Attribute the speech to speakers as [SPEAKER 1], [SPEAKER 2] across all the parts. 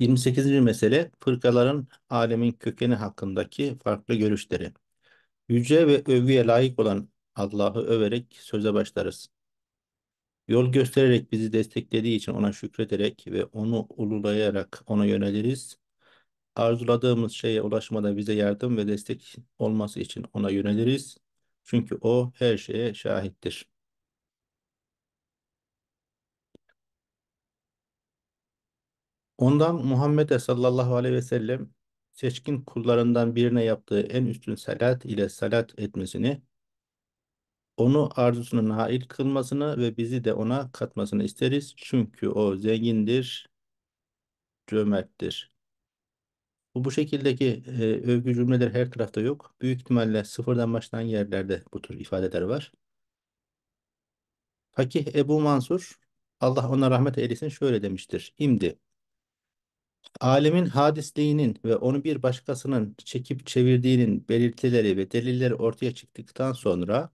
[SPEAKER 1] 28. mesele fırkaların alemin kökeni hakkındaki farklı görüşleri. Yüce ve övgüye layık olan Allah'ı överek söze başlarız. Yol göstererek bizi desteklediği için ona şükrederek ve onu ululayarak ona yöneliriz. Arzuladığımız şeye ulaşmada bize yardım ve destek olması için ona yöneliriz. Çünkü o her şeye şahittir. Ondan Muhammed'e sallallahu aleyhi ve sellem seçkin kullarından birine yaptığı en üstün salat ile salat etmesini, onu arzusuna nail kılmasını ve bizi de ona katmasını isteriz. Çünkü o zengindir, cömerttir. Bu, bu şekildeki e, övgü cümleleri her tarafta yok. Büyük ihtimalle sıfırdan başlayan yerlerde bu tür ifadeler var. Fakih Ebu Mansur, Allah ona rahmet eylesin şöyle demiştir. İmdi, Alemin hadisliğinin ve onu bir başkasının çekip çevirdiğinin belirtileri ve delilleri ortaya çıktıktan sonra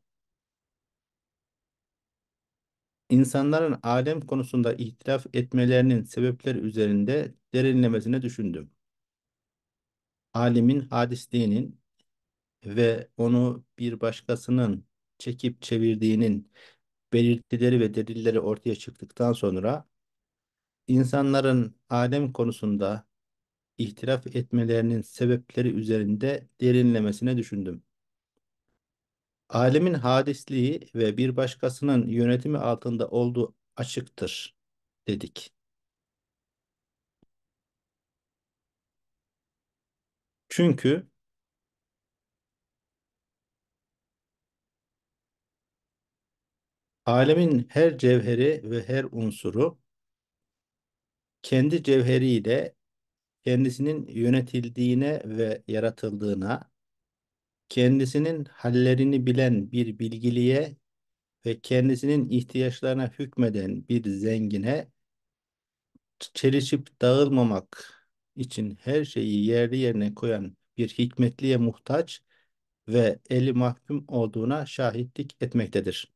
[SPEAKER 1] insanların alem konusunda ihtilaf etmelerinin sebepleri üzerinde derinlemesine düşündüm. Alimin hadisliğinin ve onu bir başkasının çekip çevirdiğinin belirtileri ve delilleri ortaya çıktıktan sonra insanların alem konusunda ihtilaf etmelerinin sebepleri üzerinde derinlemesine düşündüm. Alemin hadisliği ve bir başkasının yönetimi altında olduğu açıktır dedik. Çünkü alemin her cevheri ve her unsuru kendi cevheriyle kendisinin yönetildiğine ve yaratıldığına, kendisinin hallerini bilen bir bilgiliye ve kendisinin ihtiyaçlarına hükmeden bir zengine çelişip dağılmamak için her şeyi yerli yerine koyan bir hikmetliye muhtaç ve eli mahkum olduğuna şahitlik etmektedir.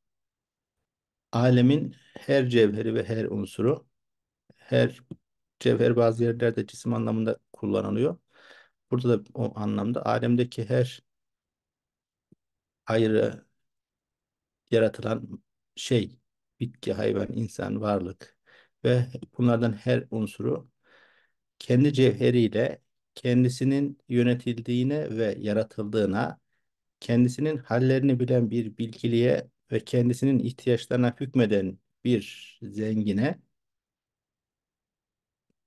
[SPEAKER 1] Alemin her cevheri ve her unsuru, her Cevher bazı yerlerde cisim anlamında kullanılıyor. Burada da o anlamda alemdeki her ayrı yaratılan şey, bitki, hayvan, insan, varlık ve bunlardan her unsuru kendi cevheriyle kendisinin yönetildiğine ve yaratıldığına, kendisinin hallerini bilen bir bilgiliye ve kendisinin ihtiyaçlarına hükmeden bir zengine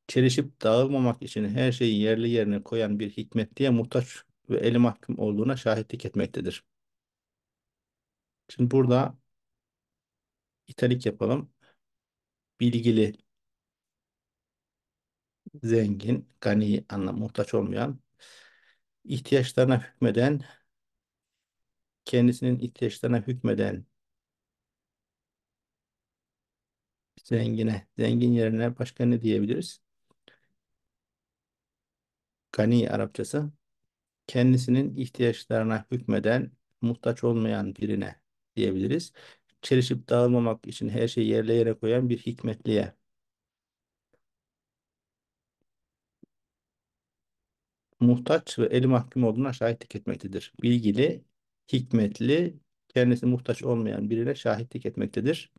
[SPEAKER 1] çelişip dağılmamak için her şeyi yerli yerine koyan bir hikmet diye muhtaç ve eli mahkum olduğuna şahitlik etmektedir. Şimdi burada italik yapalım. Bilgili, zengin, gani anlam muhtaç olmayan, ihtiyaçlarına hükmeden, kendisinin ihtiyaçlarına hükmeden zengine, zengin yerine başka ne diyebiliriz? Gani Arapçası kendisinin ihtiyaçlarına hükmeden muhtaç olmayan birine diyebiliriz. Çelişip dağılmamak için her şeyi yerle yere koyan bir hikmetliye. Muhtaç ve eli mahkum olduğuna şahitlik etmektedir. Bilgili, hikmetli, kendisi muhtaç olmayan birine şahitlik etmektedir.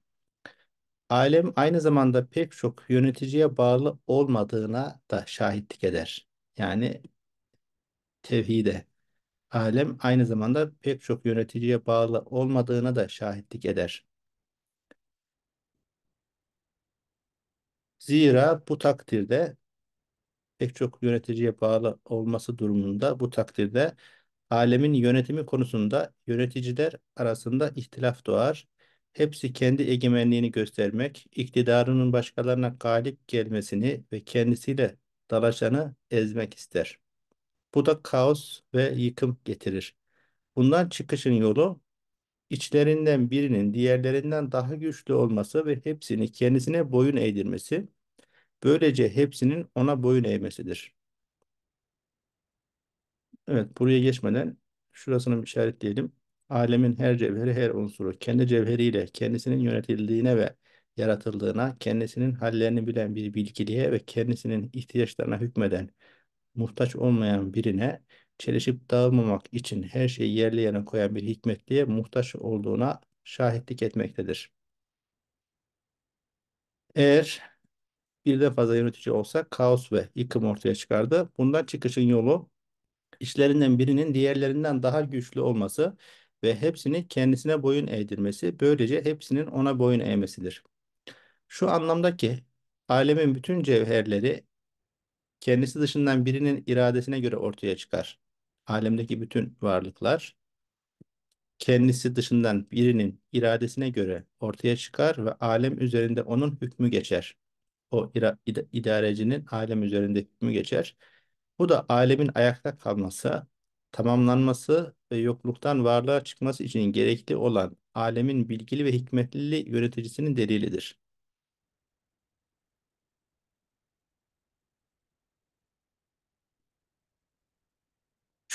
[SPEAKER 1] Alem aynı zamanda pek çok yöneticiye bağlı olmadığına da şahitlik eder yani tevhide. Alem aynı zamanda pek çok yöneticiye bağlı olmadığına da şahitlik eder. Zira bu takdirde pek çok yöneticiye bağlı olması durumunda bu takdirde alemin yönetimi konusunda yöneticiler arasında ihtilaf doğar. Hepsi kendi egemenliğini göstermek, iktidarının başkalarına galip gelmesini ve kendisiyle dalaşanı ezmek ister. Bu da kaos ve yıkım getirir. Bundan çıkışın yolu içlerinden birinin diğerlerinden daha güçlü olması ve hepsini kendisine boyun eğdirmesi, böylece hepsinin ona boyun eğmesidir. Evet, buraya geçmeden şurasını işaretleyelim. Alemin her cevheri, her unsuru kendi cevheriyle kendisinin yönetildiğine ve yaratıldığına, kendisinin hallerini bilen bir bilgiliğe ve kendisinin ihtiyaçlarına hükmeden, muhtaç olmayan birine, çelişip dağılmamak için her şeyi yerli yerine koyan bir hikmetliğe muhtaç olduğuna şahitlik etmektedir. Eğer bir de fazla yönetici olsa kaos ve yıkım ortaya çıkardı. Bundan çıkışın yolu işlerinden birinin diğerlerinden daha güçlü olması ve hepsini kendisine boyun eğdirmesi, böylece hepsinin ona boyun eğmesidir. Şu anlamda ki alemin bütün cevherleri kendisi dışından birinin iradesine göre ortaya çıkar. Alemdeki bütün varlıklar kendisi dışından birinin iradesine göre ortaya çıkar ve alem üzerinde onun hükmü geçer. O ira, id idarecinin alem üzerinde hükmü geçer. Bu da alemin ayakta kalması, tamamlanması ve yokluktan varlığa çıkması için gerekli olan alemin bilgili ve hikmetli yöneticisinin delilidir.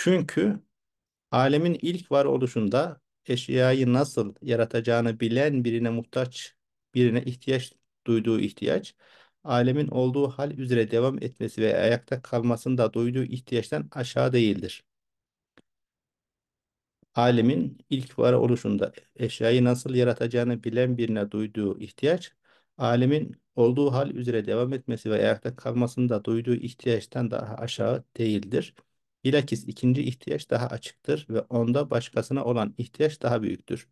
[SPEAKER 1] Çünkü alemin ilk varoluşunda eşyayı nasıl yaratacağını bilen birine muhtaç, birine ihtiyaç duyduğu ihtiyaç, alemin olduğu hal üzere devam etmesi ve ayakta kalmasında duyduğu ihtiyaçtan aşağı değildir. Alemin ilk varoluşunda eşyayı nasıl yaratacağını bilen birine duyduğu ihtiyaç, alemin olduğu hal üzere devam etmesi ve ayakta kalmasında duyduğu ihtiyaçtan daha aşağı değildir. Bilakis ikinci ihtiyaç daha açıktır ve onda başkasına olan ihtiyaç daha büyüktür.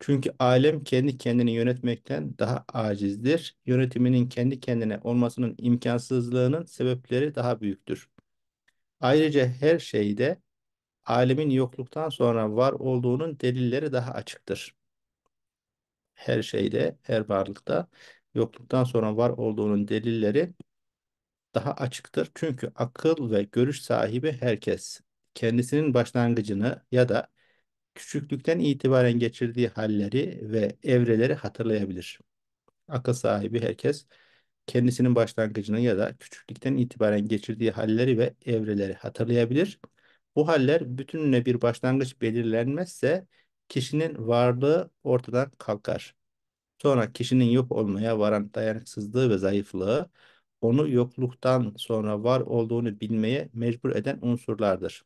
[SPEAKER 1] Çünkü alem kendi kendini yönetmekten daha acizdir. Yönetiminin kendi kendine olmasının imkansızlığının sebepleri daha büyüktür. Ayrıca her şeyde alemin yokluktan sonra var olduğunun delilleri daha açıktır. Her şeyde, her varlıkta yokluktan sonra var olduğunun delilleri daha açıktır. Çünkü akıl ve görüş sahibi herkes kendisinin başlangıcını ya da küçüklükten itibaren geçirdiği halleri ve evreleri hatırlayabilir. Akıl sahibi herkes kendisinin başlangıcını ya da küçüklükten itibaren geçirdiği halleri ve evreleri hatırlayabilir. Bu haller bütününe bir başlangıç belirlenmezse kişinin varlığı ortadan kalkar. Sonra kişinin yok olmaya varan dayanıksızlığı ve zayıflığı onu yokluktan sonra var olduğunu bilmeye mecbur eden unsurlardır.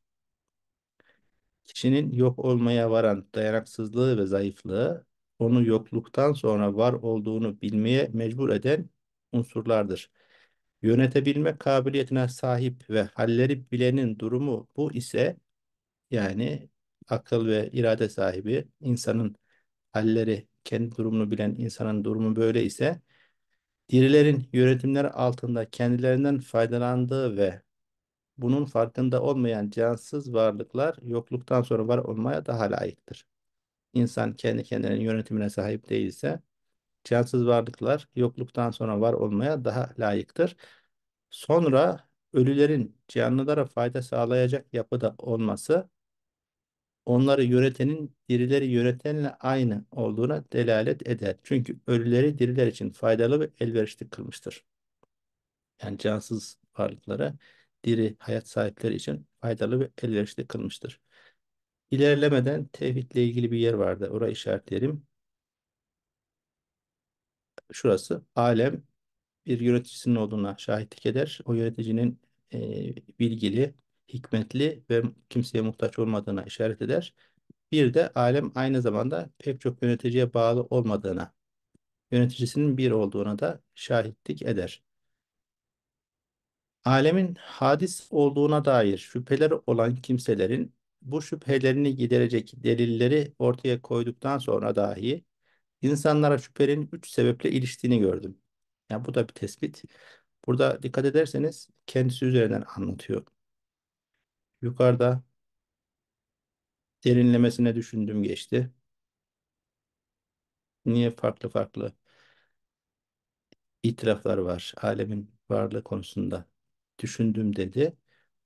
[SPEAKER 1] Kişinin yok olmaya varan dayanaksızlığı ve zayıflığı onu yokluktan sonra var olduğunu bilmeye mecbur eden unsurlardır. Yönetebilme kabiliyetine sahip ve halleri bilenin durumu bu ise yani akıl ve irade sahibi insanın halleri kendi durumunu bilen insanın durumu böyle ise Dirilerin yönetimler altında kendilerinden faydalandığı ve bunun farkında olmayan cansız varlıklar yokluktan sonra var olmaya daha layıktır. İnsan kendi kendinin yönetimine sahip değilse cansız varlıklar yokluktan sonra var olmaya daha layıktır. Sonra ölülerin canlılara fayda sağlayacak yapıda olması onları yönetenin dirileri yönetenle aynı olduğuna delalet eder. Çünkü ölüleri diriler için faydalı ve elverişli kılmıştır. Yani cansız varlıklara diri hayat sahipleri için faydalı ve elverişli kılmıştır. İlerlemeden tevhidle ilgili bir yer vardı. Orayı işaretleyelim. Şurası alem bir yöneticisinin olduğuna şahitlik eder. O yöneticinin e, bilgili, hikmetli ve kimseye muhtaç olmadığına işaret eder. Bir de alem aynı zamanda pek çok yöneticiye bağlı olmadığına, yöneticisinin bir olduğuna da şahitlik eder. Alemin hadis olduğuna dair şüpheleri olan kimselerin bu şüphelerini giderecek delilleri ortaya koyduktan sonra dahi insanlara şüphenin üç sebeple iliştiğini gördüm. Yani bu da bir tespit. Burada dikkat ederseniz kendisi üzerinden anlatıyor. Yukarıda derinlemesine düşündüm geçti. Niye farklı farklı itiraflar var alemin varlığı konusunda düşündüm dedi.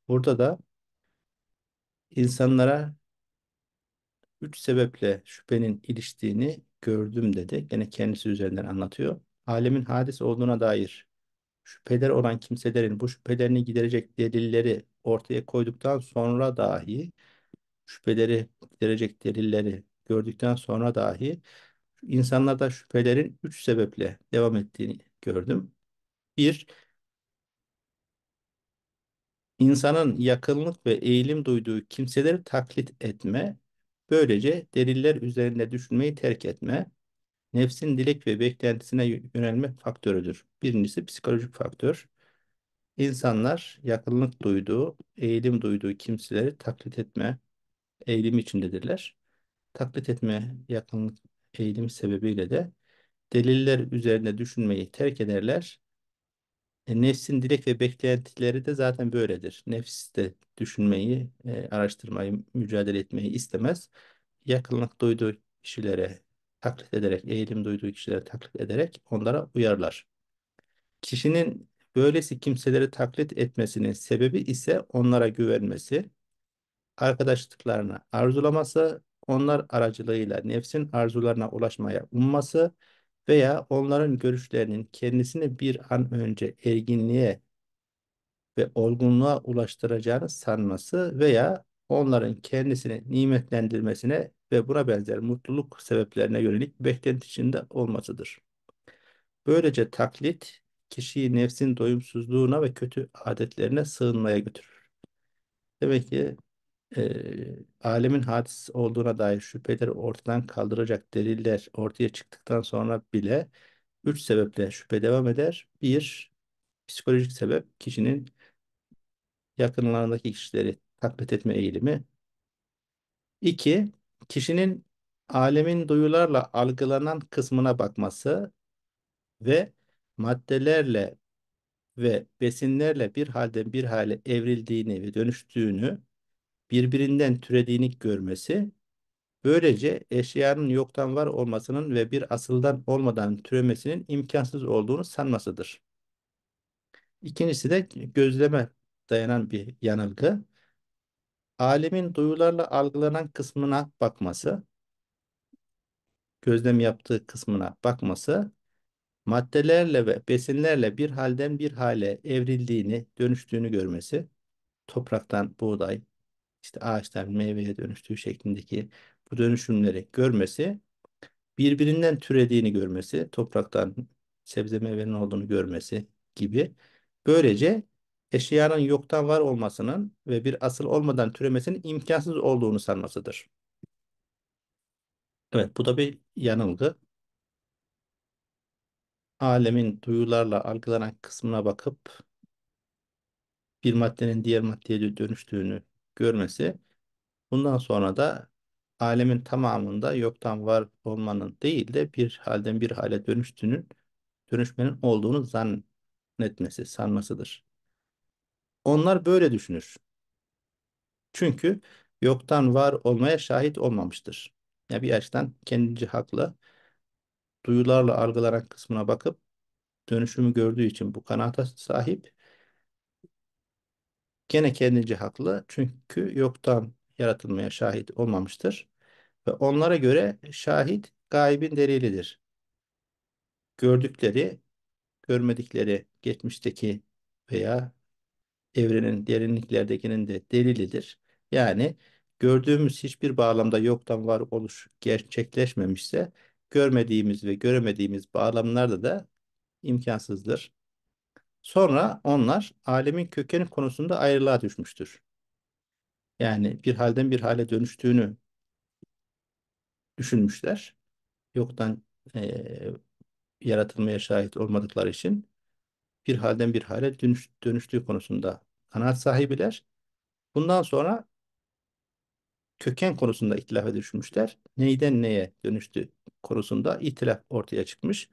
[SPEAKER 1] Burada da insanlara üç sebeple şüphenin iliştiğini gördüm dedi. Gene kendisi üzerinden anlatıyor. Alemin hadis olduğuna dair şüpheler olan kimselerin bu şüphelerini giderecek delilleri ortaya koyduktan sonra dahi şüpheleri giderecek delilleri gördükten sonra dahi insanlarda şüphelerin üç sebeple devam ettiğini gördüm. Bir, insanın yakınlık ve eğilim duyduğu kimseleri taklit etme, böylece deliller üzerinde düşünmeyi terk etme, nefsin dilek ve beklentisine yönelme faktörüdür. Birincisi psikolojik faktör. İnsanlar yakınlık duyduğu, eğilim duyduğu kimseleri taklit etme eğilim içindedirler. Taklit etme yakınlık eğilim sebebiyle de deliller üzerine düşünmeyi terk ederler. E, nefsin dilek ve beklentileri de zaten böyledir. Nefs de düşünmeyi, e, araştırmayı, mücadele etmeyi istemez. Yakınlık duyduğu kişilere taklit ederek, eğilim duyduğu kişilere taklit ederek onlara uyarlar. Kişinin Böylesi kimseleri taklit etmesinin sebebi ise onlara güvenmesi, arkadaşlıklarını arzulaması, onlar aracılığıyla nefsin arzularına ulaşmaya umması veya onların görüşlerinin kendisini bir an önce erginliğe ve olgunluğa ulaştıracağını sanması veya onların kendisini nimetlendirmesine ve buna benzer mutluluk sebeplerine yönelik beklenti içinde olmasıdır. Böylece taklit kişiyi nefsin doyumsuzluğuna ve kötü adetlerine sığınmaya götürür. Demek ki e, alemin hadis olduğuna dair şüpheleri ortadan kaldıracak deliller ortaya çıktıktan sonra bile üç sebeple şüphe devam eder. Bir, psikolojik sebep kişinin yakınlarındaki kişileri taklit etme eğilimi. İki, kişinin alemin duyularla algılanan kısmına bakması ve maddelerle ve besinlerle bir halden bir hale evrildiğini ve dönüştüğünü, birbirinden türediğini görmesi, böylece eşyanın yoktan var olmasının ve bir asıldan olmadan türemesinin imkansız olduğunu sanmasıdır. İkincisi de gözleme dayanan bir yanılgı. Alemin duyularla algılanan kısmına bakması, gözlem yaptığı kısmına bakması, maddelerle ve besinlerle bir halden bir hale evrildiğini, dönüştüğünü görmesi, topraktan buğday, işte ağaçtan meyveye dönüştüğü şeklindeki bu dönüşümleri görmesi, birbirinden türediğini görmesi, topraktan sebze meyvenin olduğunu görmesi gibi. Böylece eşyanın yoktan var olmasının ve bir asıl olmadan türemesinin imkansız olduğunu sanmasıdır. Evet, bu da bir yanılgı alemin duyularla algılanan kısmına bakıp bir maddenin diğer maddeye dönüştüğünü görmesi bundan sonra da alemin tamamında yoktan var olmanın değil de bir halden bir hale dönüştüğünün dönüşmenin olduğunu zannetmesi, sanmasıdır. Onlar böyle düşünür. Çünkü yoktan var olmaya şahit olmamıştır. Ya yani bir açıdan kendince haklı duyularla algılanan kısmına bakıp dönüşümü gördüğü için bu kanaata sahip gene kendince haklı çünkü yoktan yaratılmaya şahit olmamıştır ve onlara göre şahit gaybin delilidir. Gördükleri, görmedikleri geçmişteki veya evrenin derinliklerdekinin de delilidir. Yani gördüğümüz hiçbir bağlamda yoktan var oluş gerçekleşmemişse görmediğimiz ve göremediğimiz bağlamlarda da imkansızdır. Sonra onlar alemin kökeni konusunda ayrılığa düşmüştür. Yani bir halden bir hale dönüştüğünü düşünmüşler. Yoktan e, yaratılmaya şahit olmadıkları için bir halden bir hale dönüş, dönüştüğü konusunda kanaat sahibiler. Bundan sonra köken konusunda ihtilafa düşmüşler. Neyden neye dönüştü konusunda ihtilaf ortaya çıkmış.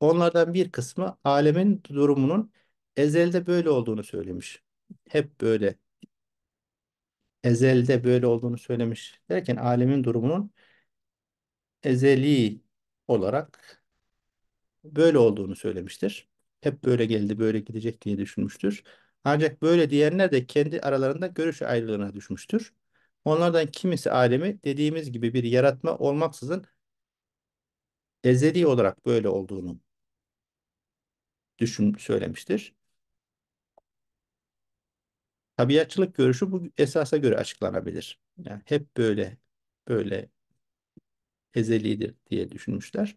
[SPEAKER 1] Onlardan bir kısmı alemin durumunun ezelde böyle olduğunu söylemiş. Hep böyle ezelde böyle olduğunu söylemiş derken alemin durumunun ezeli olarak böyle olduğunu söylemiştir. Hep böyle geldi, böyle gidecek diye düşünmüştür. Ancak böyle diyenler de kendi aralarında görüş ayrılığına düşmüştür. Onlardan kimisi alemi dediğimiz gibi bir yaratma olmaksızın ezeli olarak böyle olduğunu düşün söylemiştir. Tabiatçılık görüşü bu esasa göre açıklanabilir. Yani hep böyle böyle ezelidir diye düşünmüşler.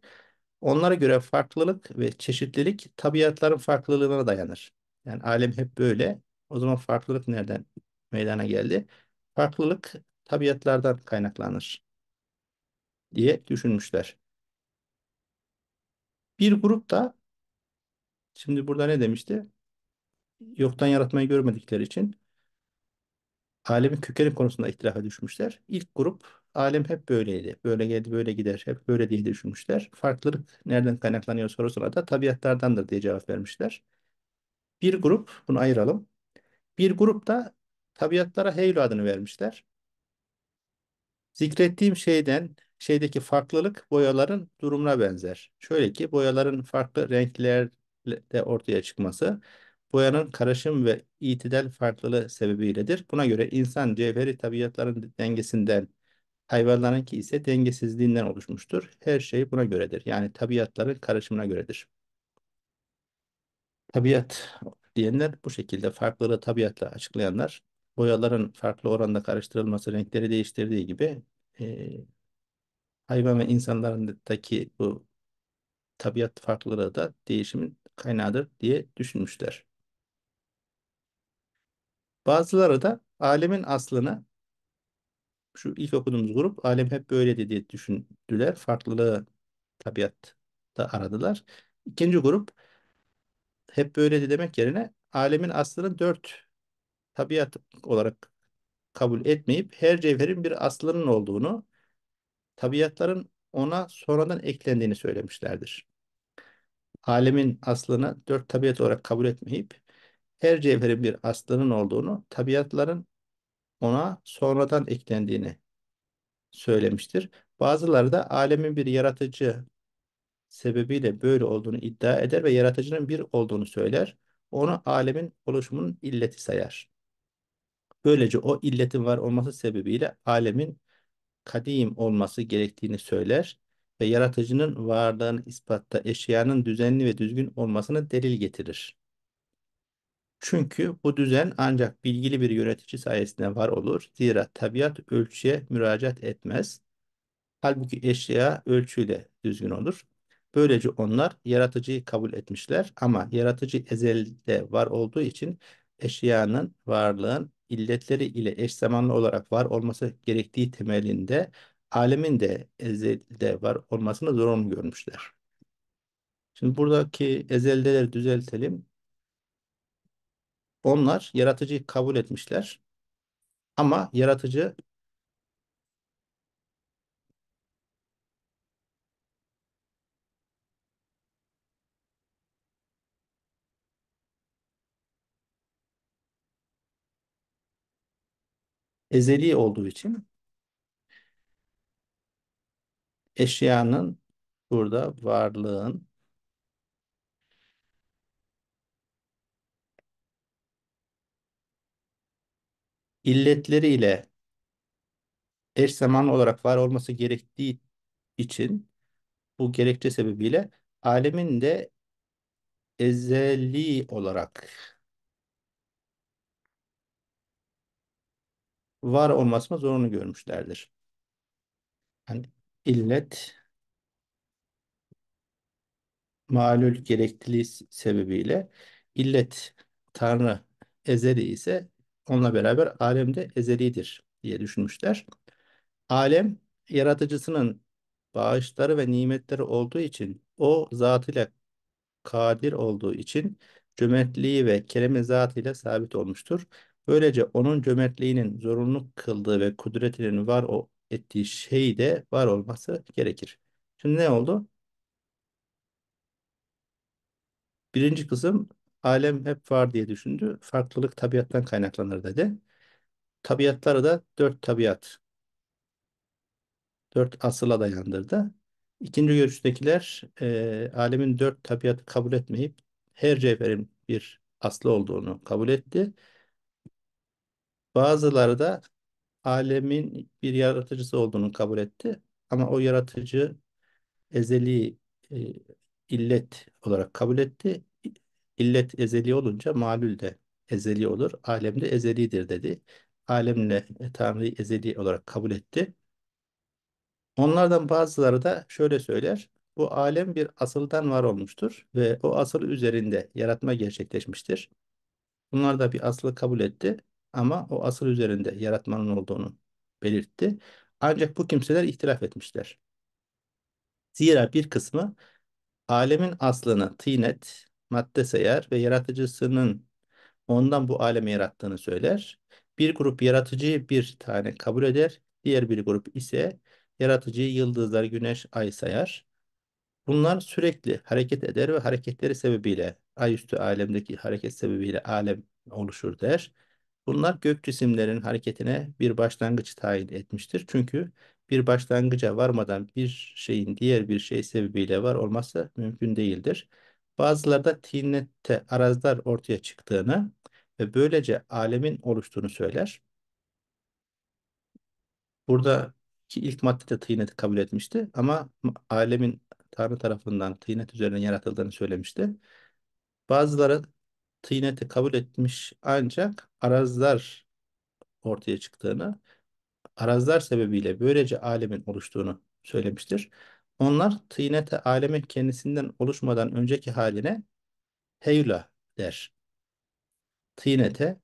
[SPEAKER 1] Onlara göre farklılık ve çeşitlilik tabiatların farklılığına dayanır. Yani alem hep böyle. O zaman farklılık nereden meydana geldi? Farklılık tabiatlardan kaynaklanır diye düşünmüşler. Bir grup da şimdi burada ne demişti? Yoktan yaratmayı görmedikleri için alemin kökeni konusunda ihtilafa düşmüşler. İlk grup alem hep böyleydi. Böyle geldi, böyle gider. Hep böyle diye düşünmüşler. Farklılık nereden kaynaklanıyor sorusuna da tabiatlardandır diye cevap vermişler. Bir grup, bunu ayıralım. Bir grup da tabiatlara Heyl adını vermişler. Zikrettiğim şeyden şeydeki farklılık boyaların durumuna benzer. Şöyle ki boyaların farklı renklerde ortaya çıkması boyanın karışım ve itidal farklılığı sebebiyledir. Buna göre insan cevheri tabiatların dengesinden, hayvanlarınki ise dengesizliğinden oluşmuştur. Her şey buna göredir. Yani tabiatların karışımına göredir. Tabiat diyenler bu şekilde farklılığı tabiatla açıklayanlar boyaların farklı oranda karıştırılması renkleri değiştirdiği gibi e, hayvan ve insanlarındaki bu tabiat farklılığı da değişimin kaynağıdır diye düşünmüşler. Bazıları da alemin aslını şu ilk okuduğumuz grup alem hep böyleydi diye düşündüler. Farklılığı tabiatta aradılar. İkinci grup hep böyleydi demek yerine alemin aslını dört tabiat olarak kabul etmeyip her cevherin bir aslının olduğunu tabiatların ona sonradan eklendiğini söylemişlerdir. Alemin aslını dört tabiat olarak kabul etmeyip her cevherin bir aslının olduğunu, tabiatların ona sonradan eklendiğini söylemiştir. Bazıları da alemin bir yaratıcı sebebiyle böyle olduğunu iddia eder ve yaratıcının bir olduğunu söyler. Onu alemin oluşumunun illeti sayar. Böylece o illetin var olması sebebiyle alemin kadim olması gerektiğini söyler ve yaratıcının varlığını ispatta eşyanın düzenli ve düzgün olmasını delil getirir. Çünkü bu düzen ancak bilgili bir yönetici sayesinde var olur. Zira tabiat ölçüye müracaat etmez. Halbuki eşya ölçüyle düzgün olur. Böylece onlar yaratıcıyı kabul etmişler ama yaratıcı ezelde var olduğu için eşyanın, varlığın illetleri ile eş zamanlı olarak var olması gerektiği temelinde alemin de ezelde var olmasını zorunlu görmüşler. Şimdi buradaki ezeldeleri düzeltelim. Onlar yaratıcıyı kabul etmişler ama yaratıcı ezeli olduğu için eşyanın burada varlığın illetleriyle eş zamanlı olarak var olması gerektiği için bu gerekçe sebebiyle alemin de ezeli olarak var olmasına zorunu görmüşlerdir. Yani illet malül gerekliliği sebebiyle illet Tanrı ezeli ise onunla beraber alem de ezelidir diye düşünmüşler. Alem yaratıcısının bağışları ve nimetleri olduğu için o zatıyla kadir olduğu için cömertliği ve kereme zatıyla sabit olmuştur. Böylece onun cömertliğinin zorunluluk kıldığı ve kudretinin var o ettiği şey de var olması gerekir. Şimdi ne oldu? Birinci kısım alem hep var diye düşündü. Farklılık tabiattan kaynaklanır dedi. Tabiatları da dört tabiat. Dört asıla dayandırdı. İkinci görüştekiler e, alemin dört tabiatı kabul etmeyip her cevherin bir aslı olduğunu kabul etti Bazıları da alemin bir yaratıcısı olduğunu kabul etti. Ama o yaratıcı ezeli e, illet olarak kabul etti. İllet ezeli olunca malül de ezeli olur. Alem de ezelidir dedi. Alemle Tanrı'yı ezeli olarak kabul etti. Onlardan bazıları da şöyle söyler. Bu alem bir asıldan var olmuştur ve o asıl üzerinde yaratma gerçekleşmiştir. Bunlar da bir aslı kabul etti ama o asıl üzerinde yaratmanın olduğunu belirtti. Ancak bu kimseler ihtilaf etmişler. Zira bir kısmı alemin aslını tinet, madde sayar ve yaratıcısının ondan bu alemi yarattığını söyler. Bir grup yaratıcıyı bir tane kabul eder, diğer bir grup ise yaratıcıyı yıldızlar, güneş, ay sayar. Bunlar sürekli hareket eder ve hareketleri sebebiyle, ay üstü alemdeki hareket sebebiyle alem oluşur der. Bunlar gök cisimlerinin hareketine bir başlangıç tayin etmiştir. Çünkü bir başlangıca varmadan bir şeyin diğer bir şey sebebiyle var olması mümkün değildir. Bazıları da tinnette arazlar ortaya çıktığını ve böylece alemin oluştuğunu söyler. Buradaki ilk maddede tıyneti kabul etmişti ama alemin Tanrı tarafından tıynet üzerine yaratıldığını söylemişti. Bazıları tıyneti kabul etmiş ancak arazlar ortaya çıktığını, arazlar sebebiyle böylece alemin oluştuğunu söylemiştir. Onlar tînete alemin kendisinden oluşmadan önceki haline heyula der. Tînete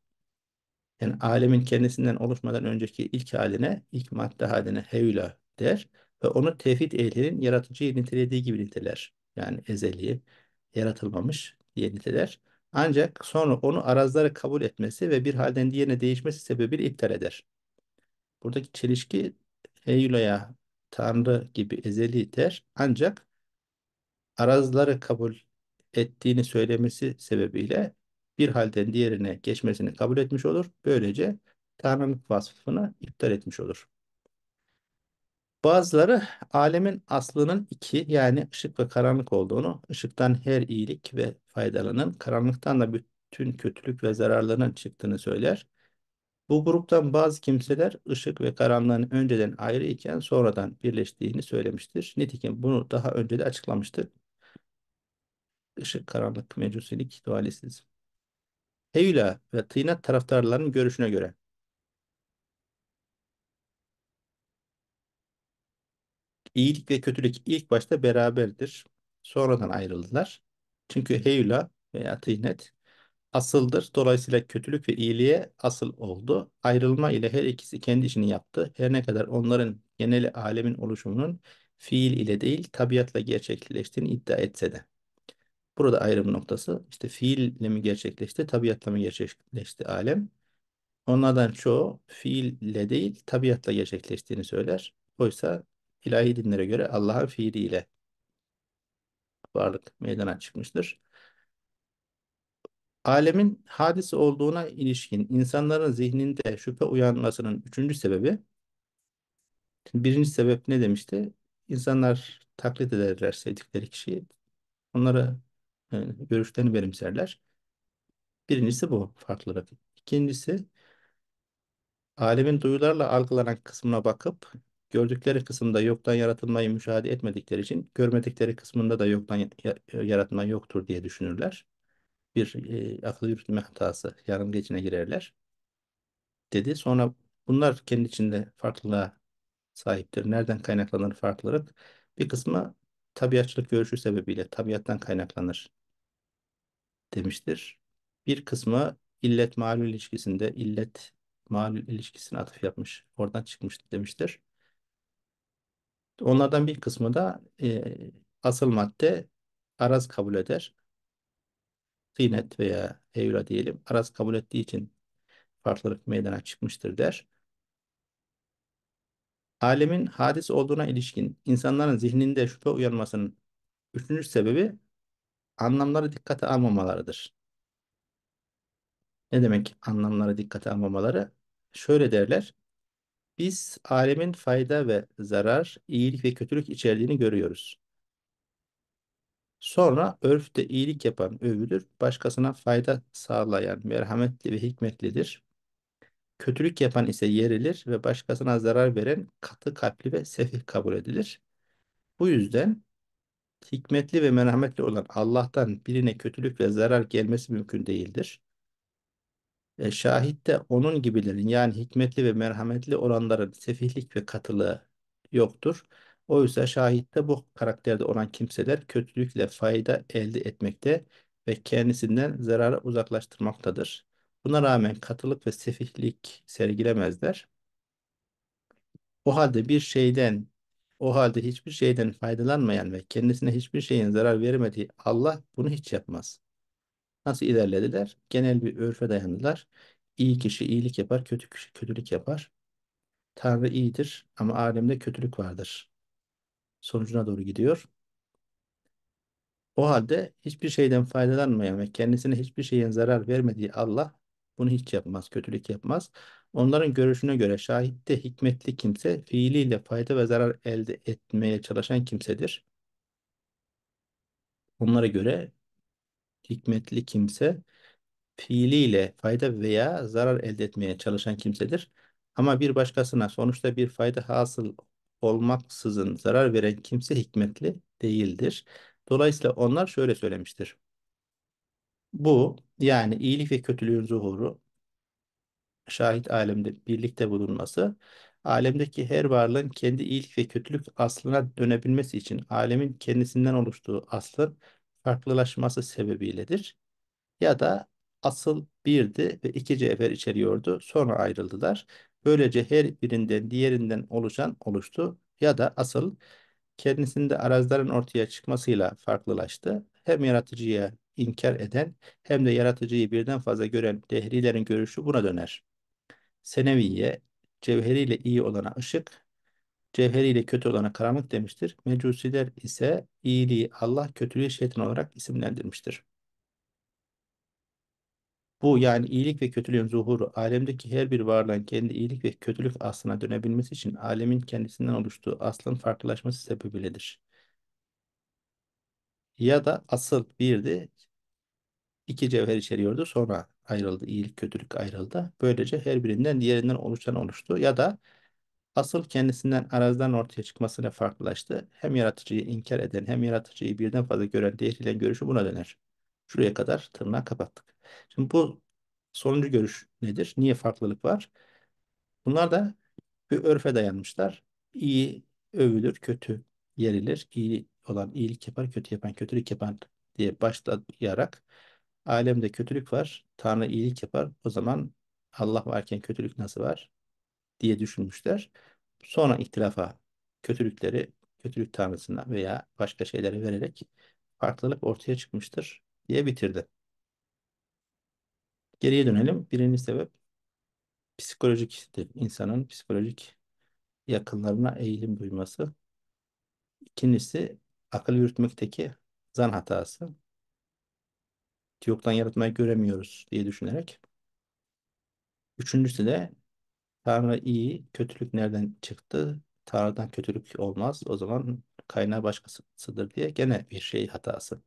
[SPEAKER 1] yani alemin kendisinden oluşmadan önceki ilk haline, ilk madde haline heyula der ve onu tevhid ehlinin yaratıcıyı nitelediği gibi niteler. Yani ezeliği yaratılmamış diye niteler. Ancak sonra onu arazlara kabul etmesi ve bir halden diğerine değişmesi sebebiyle iptal eder. Buradaki çelişki Heyula'ya Tanrı gibi ezeli der ancak arazları kabul ettiğini söylemesi sebebiyle bir halden diğerine geçmesini kabul etmiş olur. Böylece Tanrılık vasfını iptal etmiş olur. Bazıları alemin aslının iki yani ışık ve karanlık olduğunu, ışıktan her iyilik ve faydalanın, karanlıktan da bütün kötülük ve zararlarının çıktığını söyler. Bu gruptan bazı kimseler ışık ve karanlığın önceden ayrı iken sonradan birleştiğini söylemiştir. Nitekim bunu daha önce de açıklamıştır. Işık, karanlık, mecusilik, dualistizm. Heyula ve Tıyinat taraftarlarının görüşüne göre İyilik ve kötülük ilk başta beraberdir. Sonradan ayrıldılar. Çünkü heyula veya tıynet asıldır. Dolayısıyla kötülük ve iyiliğe asıl oldu. Ayrılma ile her ikisi kendi işini yaptı. Her ne kadar onların genel alemin oluşumunun fiil ile değil tabiatla gerçekleştiğini iddia etse de. Burada ayrım noktası işte fiille mi gerçekleşti, tabiatla mı gerçekleşti alem? Onlardan çoğu fiille değil tabiatla gerçekleştiğini söyler. Oysa ilahi dinlere göre Allah'ın fiiliyle varlık meydana çıkmıştır. Alemin hadisi olduğuna ilişkin insanların zihninde şüphe uyanmasının üçüncü sebebi, birinci sebep ne demişti? İnsanlar taklit ederler sevdikleri kişiyi. Onlara yani e, görüşlerini benimserler. Birincisi bu farklılık. İkincisi, alemin duyularla algılanan kısmına bakıp gördükleri kısımda yoktan yaratılmayı müşahede etmedikleri için görmedikleri kısmında da yoktan e, yaratma yoktur diye düşünürler. Bir e, akıl yürütme hatası yarım geçine girerler dedi. Sonra bunlar kendi içinde farklılığa sahiptir. Nereden kaynaklanır farklılık? Bir kısmı tabiatçılık görüşü sebebiyle tabiattan kaynaklanır demiştir. Bir kısmı illet malul ilişkisinde illet malul ilişkisine atıf yapmış. Oradan çıkmış demiştir. Onlardan bir kısmı da e, asıl madde araz kabul eder. Kıynet veya evla diyelim. Araz kabul ettiği için farklılık meydana çıkmıştır der. Alemin hadis olduğuna ilişkin insanların zihninde şüphe uyanmasının üçüncü sebebi anlamları dikkate almamalarıdır. Ne demek anlamları dikkate almamaları? Şöyle derler. Biz alemin fayda ve zarar, iyilik ve kötülük içerdiğini görüyoruz. Sonra örfte iyilik yapan övülür, başkasına fayda sağlayan merhametli ve hikmetlidir. Kötülük yapan ise yerilir ve başkasına zarar veren katı kalpli ve sefih kabul edilir. Bu yüzden hikmetli ve merhametli olan Allah'tan birine kötülük ve zarar gelmesi mümkün değildir. Ve şahit de onun gibilerin yani hikmetli ve merhametli olanların sefihlik ve katılığı yoktur. Oysa şahitte bu karakterde olan kimseler kötülükle fayda elde etmekte ve kendisinden zarara uzaklaştırmaktadır. Buna rağmen katılık ve sefihlik sergilemezler. O halde bir şeyden, o halde hiçbir şeyden faydalanmayan ve kendisine hiçbir şeyin zarar vermediği Allah bunu hiç yapmaz. Nasıl ilerlediler? Genel bir örfe dayandılar. İyi kişi iyilik yapar, kötü kişi kötülük yapar. Tanrı iyidir ama alemde kötülük vardır. Sonucuna doğru gidiyor. O halde hiçbir şeyden faydalanmayan ve kendisine hiçbir şeyin zarar vermediği Allah bunu hiç yapmaz, kötülük yapmaz. Onların görüşüne göre şahit de hikmetli kimse fiiliyle fayda ve zarar elde etmeye çalışan kimsedir. Onlara göre Hikmetli kimse fiiliyle fayda veya zarar elde etmeye çalışan kimsedir. Ama bir başkasına sonuçta bir fayda hasıl olmaksızın zarar veren kimse hikmetli değildir. Dolayısıyla onlar şöyle söylemiştir. Bu yani iyilik ve kötülüğün zuhuru, şahit alemde birlikte bulunması, alemdeki her varlığın kendi iyilik ve kötülük aslına dönebilmesi için alemin kendisinden oluştuğu aslın farklılaşması sebebiyledir. Ya da asıl birdi ve iki cevher içeriyordu. Sonra ayrıldılar. Böylece her birinden diğerinden oluşan oluştu. Ya da asıl kendisinde arazların ortaya çıkmasıyla farklılaştı. Hem yaratıcıya inkar eden hem de yaratıcıyı birden fazla gören dehrilerin görüşü buna döner. Seneviye, cevheriyle iyi olana ışık, cevheriyle kötü olana karanlık demiştir. Mecusiler ise iyiliği Allah, kötülüğü şeytan olarak isimlendirmiştir. Bu yani iyilik ve kötülüğün zuhuru, alemdeki her bir varlığın kendi iyilik ve kötülük aslına dönebilmesi için alemin kendisinden oluştuğu aslın farklılaşması sebebiyledir. Ya da asıl birdi, iki cevher içeriyordu, sonra ayrıldı, iyilik kötülük ayrıldı. Böylece her birinden diğerinden oluşan oluştu ya da asıl kendisinden arazden ortaya çıkmasıyla farklılaştı. Hem yaratıcıyı inkar eden hem yaratıcıyı birden fazla gören değeriyle görüşü buna döner. Şuraya kadar tırnağı kapattık. Şimdi bu sonuncu görüş nedir? Niye farklılık var? Bunlar da bir örfe dayanmışlar. İyi övülür, kötü yerilir. İyi olan iyilik yapar, kötü yapan kötülük yapar diye başlayarak alemde kötülük var, Tanrı iyilik yapar. O zaman Allah varken kötülük nasıl var? diye düşünmüşler. Sonra ihtilafa kötülükleri kötülük tanrısına veya başka şeylere vererek farklılık ortaya çıkmıştır diye bitirdi. Geriye dönelim. Birinci sebep psikolojiktir. insanın psikolojik yakınlarına eğilim duyması. İkincisi akıl yürütmekteki zan hatası. Yoktan yaratmayı göremiyoruz diye düşünerek. Üçüncüsü de Tanrı iyi, kötülük nereden çıktı? Tanrı'dan kötülük olmaz. O zaman kaynağı başkasıdır diye gene bir şey hatası.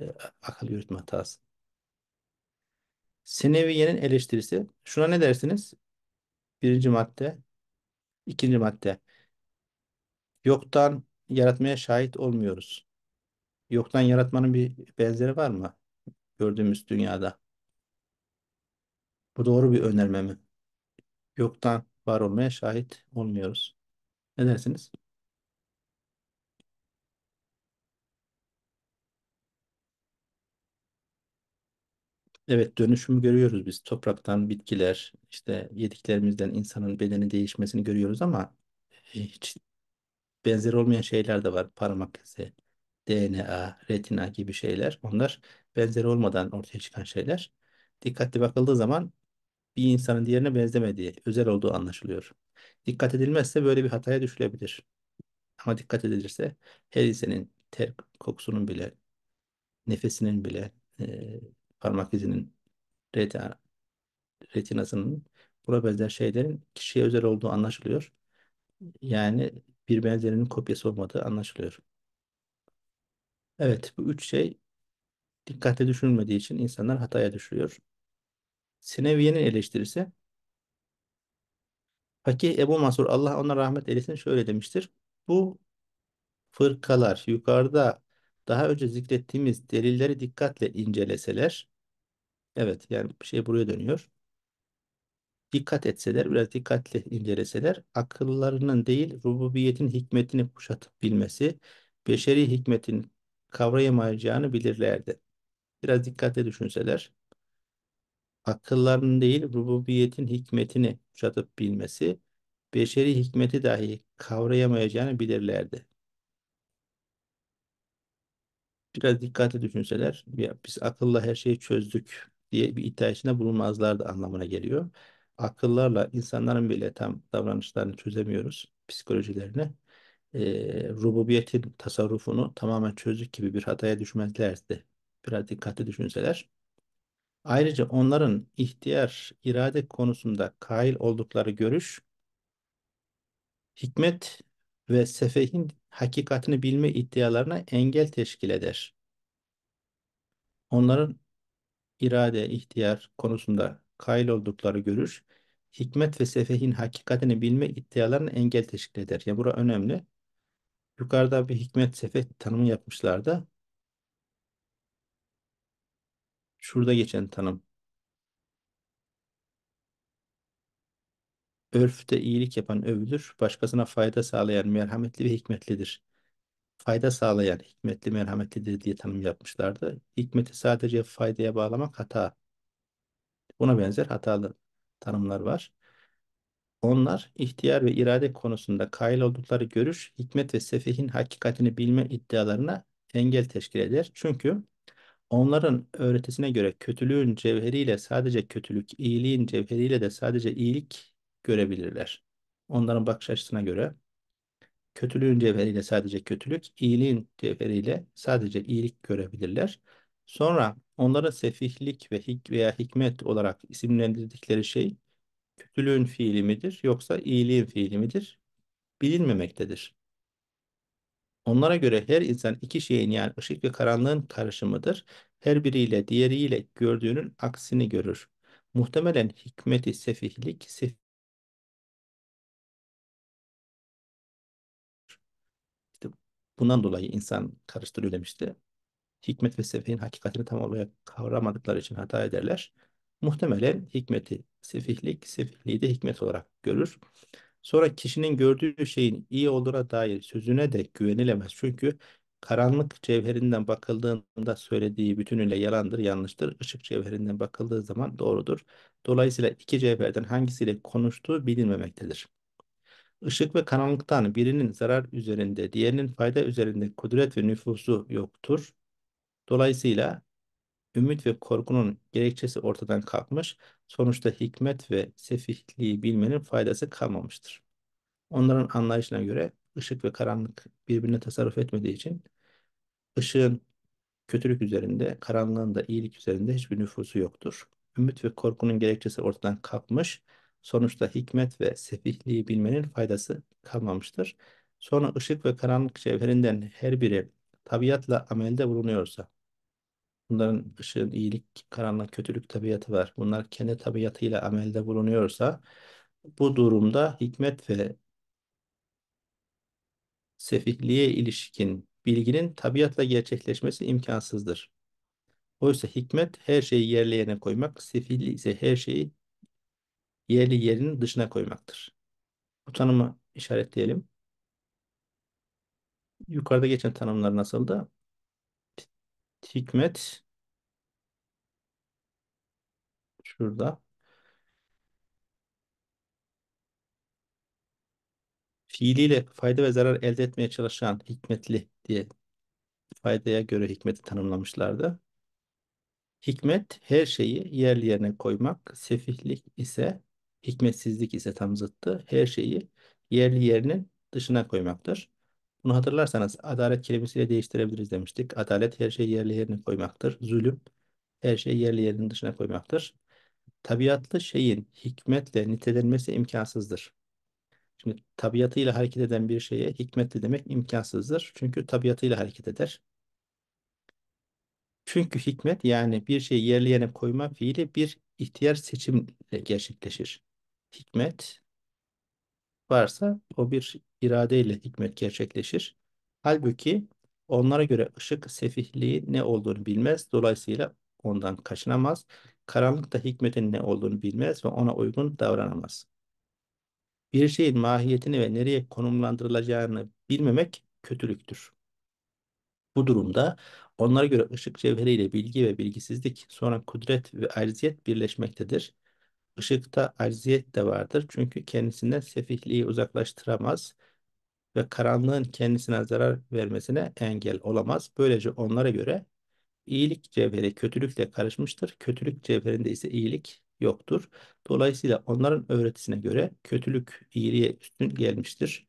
[SPEAKER 1] E, akıl yürütme hatası. Seneviye'nin eleştirisi. Şuna ne dersiniz? Birinci madde. ikinci madde. Yoktan yaratmaya şahit olmuyoruz. Yoktan yaratmanın bir benzeri var mı? Gördüğümüz dünyada. Bu doğru bir önerme mi? yoktan var olmaya şahit olmuyoruz. Ne dersiniz? Evet dönüşümü görüyoruz biz. Topraktan bitkiler, işte yediklerimizden insanın bedeni değişmesini görüyoruz ama hiç benzer olmayan şeyler de var. Parmak izi, DNA, retina gibi şeyler. Onlar benzer olmadan ortaya çıkan şeyler. Dikkatli bakıldığı zaman bir insanın diğerine benzemediği, özel olduğu anlaşılıyor. Dikkat edilmezse böyle bir hataya düşülebilir. Ama dikkat edilirse her insanın ter kokusunun bile, nefesinin bile, e, parmak izinin, retina, retinasının buna benzer şeylerin kişiye özel olduğu anlaşılıyor. Yani bir benzerinin kopyası olmadığı anlaşılıyor. Evet, bu üç şey dikkate düşünülmediği için insanlar hataya düşüyor. Sineviye'nin eleştirisi. Fakih Ebu Mansur Allah ona rahmet eylesin şöyle demiştir. Bu fırkalar yukarıda daha önce zikrettiğimiz delilleri dikkatle inceleseler evet yani şey buraya dönüyor. Dikkat etseler, biraz dikkatli inceleseler, akıllarının değil rububiyetin hikmetini kuşatıp bilmesi, beşeri hikmetin kavrayamayacağını bilirlerdi. Biraz dikkatle düşünseler, akıllarının değil rububiyetin hikmetini kuşatıp bilmesi, beşeri hikmeti dahi kavrayamayacağını bilirlerdi. Biraz dikkatli düşünseler, ya biz akılla her şeyi çözdük diye bir iddiasına bulunmazlardı anlamına geliyor. Akıllarla insanların bile tam davranışlarını çözemiyoruz, psikolojilerini. E, ee, rububiyetin tasarrufunu tamamen çözdük gibi bir hataya düşmezlerdi. Biraz dikkatli düşünseler. Ayrıca onların ihtiyar, irade konusunda kail oldukları görüş, hikmet ve sefehin hakikatini bilme iddialarına engel teşkil eder. Onların irade, ihtiyar konusunda kail oldukları görüş, hikmet ve sefehin hakikatini bilme iddialarına engel teşkil eder. Yani bura önemli. Yukarıda bir hikmet sefeh tanımı yapmışlar da şurada geçen tanım. Örfte iyilik yapan övülür, başkasına fayda sağlayan merhametli ve hikmetlidir. Fayda sağlayan hikmetli merhametlidir diye tanım yapmışlardı. Hikmeti sadece faydaya bağlamak hata. Buna benzer hatalı tanımlar var. Onlar ihtiyar ve irade konusunda kail oldukları görüş, hikmet ve sefihin hakikatini bilme iddialarına engel teşkil eder. Çünkü Onların öğretisine göre kötülüğün cevheriyle sadece kötülük, iyiliğin cevheriyle de sadece iyilik görebilirler. Onların bakış açısına göre kötülüğün cevheriyle sadece kötülük, iyiliğin cevheriyle sadece iyilik görebilirler. Sonra onlara sefihlik ve hik veya hikmet olarak isimlendirdikleri şey kötülüğün fiili midir yoksa iyiliğin fiili midir bilinmemektedir. Onlara göre her insan iki şeyin yani ışık ve karanlığın karışımıdır. Her biriyle diğeriyle gördüğünün aksini görür. Muhtemelen hikmeti sefihlik, sefih işte bundan dolayı insan karıştırıyor demişti. Hikmet ve sefihin hakikatini tam olarak kavramadıkları için hata ederler. Muhtemelen hikmeti sefihlik, sefihliği de hikmet olarak görür. Sonra kişinin gördüğü şeyin iyi olura dair sözüne de güvenilemez. Çünkü karanlık cevherinden bakıldığında söylediği bütünüyle yalandır, yanlıştır. Işık cevherinden bakıldığı zaman doğrudur. Dolayısıyla iki cevherden hangisiyle konuştuğu bilinmemektedir. Işık ve karanlıktan birinin zarar üzerinde, diğerinin fayda üzerinde kudret ve nüfusu yoktur. Dolayısıyla ümit ve korkunun gerekçesi ortadan kalkmış, sonuçta hikmet ve sefihliği bilmenin faydası kalmamıştır. Onların anlayışına göre ışık ve karanlık birbirine tasarruf etmediği için ışığın kötülük üzerinde, karanlığın da iyilik üzerinde hiçbir nüfusu yoktur. Ümit ve korkunun gerekçesi ortadan kalkmış, sonuçta hikmet ve sefihliği bilmenin faydası kalmamıştır. Sonra ışık ve karanlık cevherinden her biri tabiatla amelde bulunuyorsa, Bunların ışığın iyilik, karanlık, kötülük tabiatı var. Bunlar kendi tabiatıyla amelde bulunuyorsa bu durumda hikmet ve sefihliğe ilişkin bilginin tabiatla gerçekleşmesi imkansızdır. Oysa hikmet her şeyi yerli yerine koymak, sefihlik ise her şeyi yerli yerinin dışına koymaktır. Bu tanımı işaretleyelim. Yukarıda geçen tanımlar nasıldı? Hikmet şurada. Fiiliyle fayda ve zarar elde etmeye çalışan hikmetli diye faydaya göre hikmeti tanımlamışlardı. Hikmet her şeyi yerli yerine koymak, sefihlik ise hikmetsizlik ise tam zıttı. Her şeyi yerli yerinin dışına koymaktır. Bunu hatırlarsanız adalet kelimesiyle değiştirebiliriz demiştik. Adalet her şeyi yerli yerine koymaktır. Zulüm her şeyi yerli yerinin dışına koymaktır. Tabiatlı şeyin hikmetle nitelenmesi imkansızdır. Şimdi tabiatıyla hareket eden bir şeye hikmetli demek imkansızdır. Çünkü tabiatıyla hareket eder. Çünkü hikmet yani bir şeyi yerli yerine koyma fiili bir ihtiyar seçimle gerçekleşir. Hikmet varsa o bir iradeyle hikmet gerçekleşir. Halbuki onlara göre ışık sefihliği ne olduğunu bilmez. Dolayısıyla ondan kaçınamaz. Karanlık da hikmetin ne olduğunu bilmez ve ona uygun davranamaz. Bir şeyin mahiyetini ve nereye konumlandırılacağını bilmemek kötülüktür. Bu durumda onlara göre ışık cevheriyle bilgi ve bilgisizlik sonra kudret ve acziyet birleşmektedir. Işıkta acziyet de vardır çünkü kendisinden sefihliği uzaklaştıramaz ve karanlığın kendisine zarar vermesine engel olamaz. Böylece onlara göre iyilik cevheri kötülükle karışmıştır. Kötülük cevherinde ise iyilik yoktur. Dolayısıyla onların öğretisine göre kötülük iyiliğe üstün gelmiştir.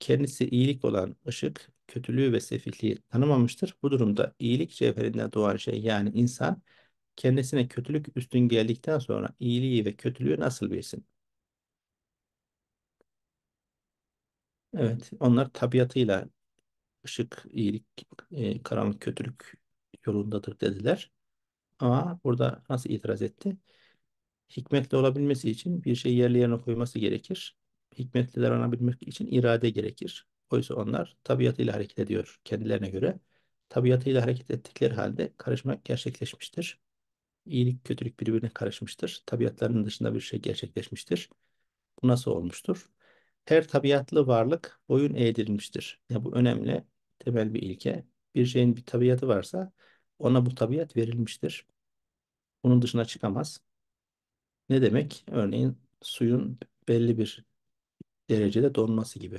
[SPEAKER 1] Kendisi iyilik olan ışık kötülüğü ve sefilliği tanımamıştır. Bu durumda iyilik cevherinden doğan şey yani insan kendisine kötülük üstün geldikten sonra iyiliği ve kötülüğü nasıl bilsin? Evet, onlar tabiatıyla ışık, iyilik, e, karanlık, kötülük yolundadır dediler. Ama burada nasıl itiraz etti? Hikmetli olabilmesi için bir şeyi yerli yerine koyması gerekir. Hikmetli davranabilmek için irade gerekir. Oysa onlar tabiatıyla hareket ediyor kendilerine göre. Tabiatıyla hareket ettikleri halde karışma gerçekleşmiştir. İyilik, kötülük birbirine karışmıştır. Tabiatlarının dışında bir şey gerçekleşmiştir. Bu nasıl olmuştur? Her tabiatlı varlık boyun eğdirilmiştir. Ya bu önemli, temel bir ilke. Bir şeyin bir tabiatı varsa ona bu tabiat verilmiştir. Bunun dışına çıkamaz. Ne demek? Örneğin suyun belli bir derecede donması gibi.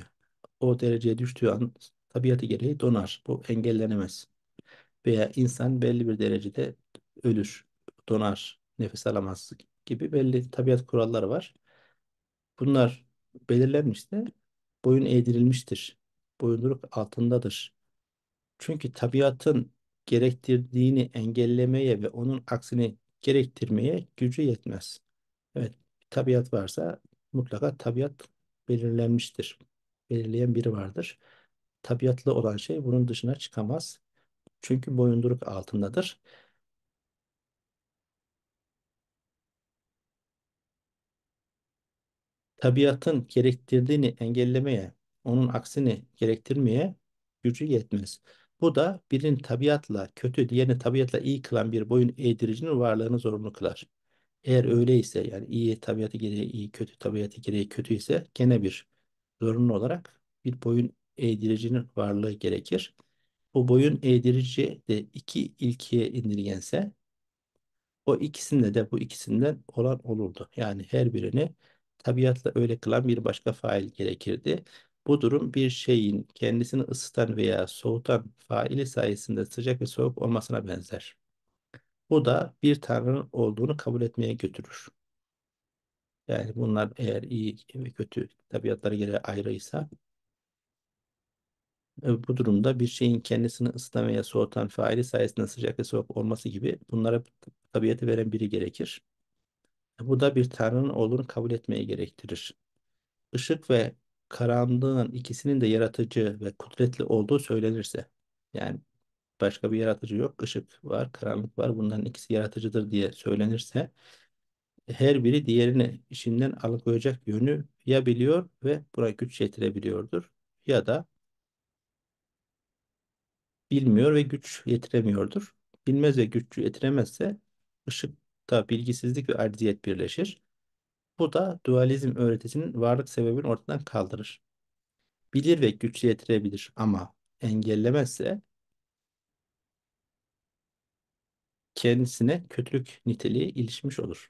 [SPEAKER 1] O dereceye düştüğü an tabiatı gereği donar. Bu engellenemez. Veya insan belli bir derecede ölür, donar, nefes alamaz gibi belli tabiat kuralları var. Bunlar belirlenmişse boyun eğdirilmiştir. Boyunduruk altındadır. Çünkü tabiatın gerektirdiğini engellemeye ve onun aksini gerektirmeye gücü yetmez. Evet, tabiat varsa mutlaka tabiat belirlenmiştir. Belirleyen biri vardır. Tabiatlı olan şey bunun dışına çıkamaz. Çünkü boyunduruk altındadır. tabiatın gerektirdiğini engellemeye, onun aksini gerektirmeye gücü yetmez. Bu da birinin tabiatla kötü, diğerini tabiatla iyi kılan bir boyun eğdiricinin varlığını zorunlu kılar. Eğer öyleyse yani iyi tabiatı gereği iyi, kötü tabiatı gereği kötü ise gene bir zorunlu olarak bir boyun eğdiricinin varlığı gerekir. Bu boyun eğdirici de iki ilkiye indirgense o ikisinde de bu ikisinden olan olurdu. Yani her birini tabiatla öyle kılan bir başka fail gerekirdi. Bu durum bir şeyin kendisini ısıtan veya soğutan faili sayesinde sıcak ve soğuk olmasına benzer. Bu da bir tanrının olduğunu kabul etmeye götürür. Yani bunlar eğer iyi ve kötü tabiatlara göre ayrıysa e, bu durumda bir şeyin kendisini ısıtan veya soğutan faili sayesinde sıcak ve soğuk olması gibi bunlara tabiatı veren biri gerekir. Bu da bir Tanrı'nın olduğunu kabul etmeyi gerektirir. Işık ve karanlığın ikisinin de yaratıcı ve kudretli olduğu söylenirse, yani başka bir yaratıcı yok, ışık var, karanlık var, bunların ikisi yaratıcıdır diye söylenirse, her biri diğerini işinden alıkoyacak yönü ya biliyor ve buna güç yetirebiliyordur ya da bilmiyor ve güç yetiremiyordur. Bilmez ve güç yetiremezse ışık da bilgisizlik ve acziyet birleşir. Bu da dualizm öğretisinin varlık sebebini ortadan kaldırır. Bilir ve güçlü yetirebilir ama engellemezse kendisine kötülük niteliği ilişmiş olur.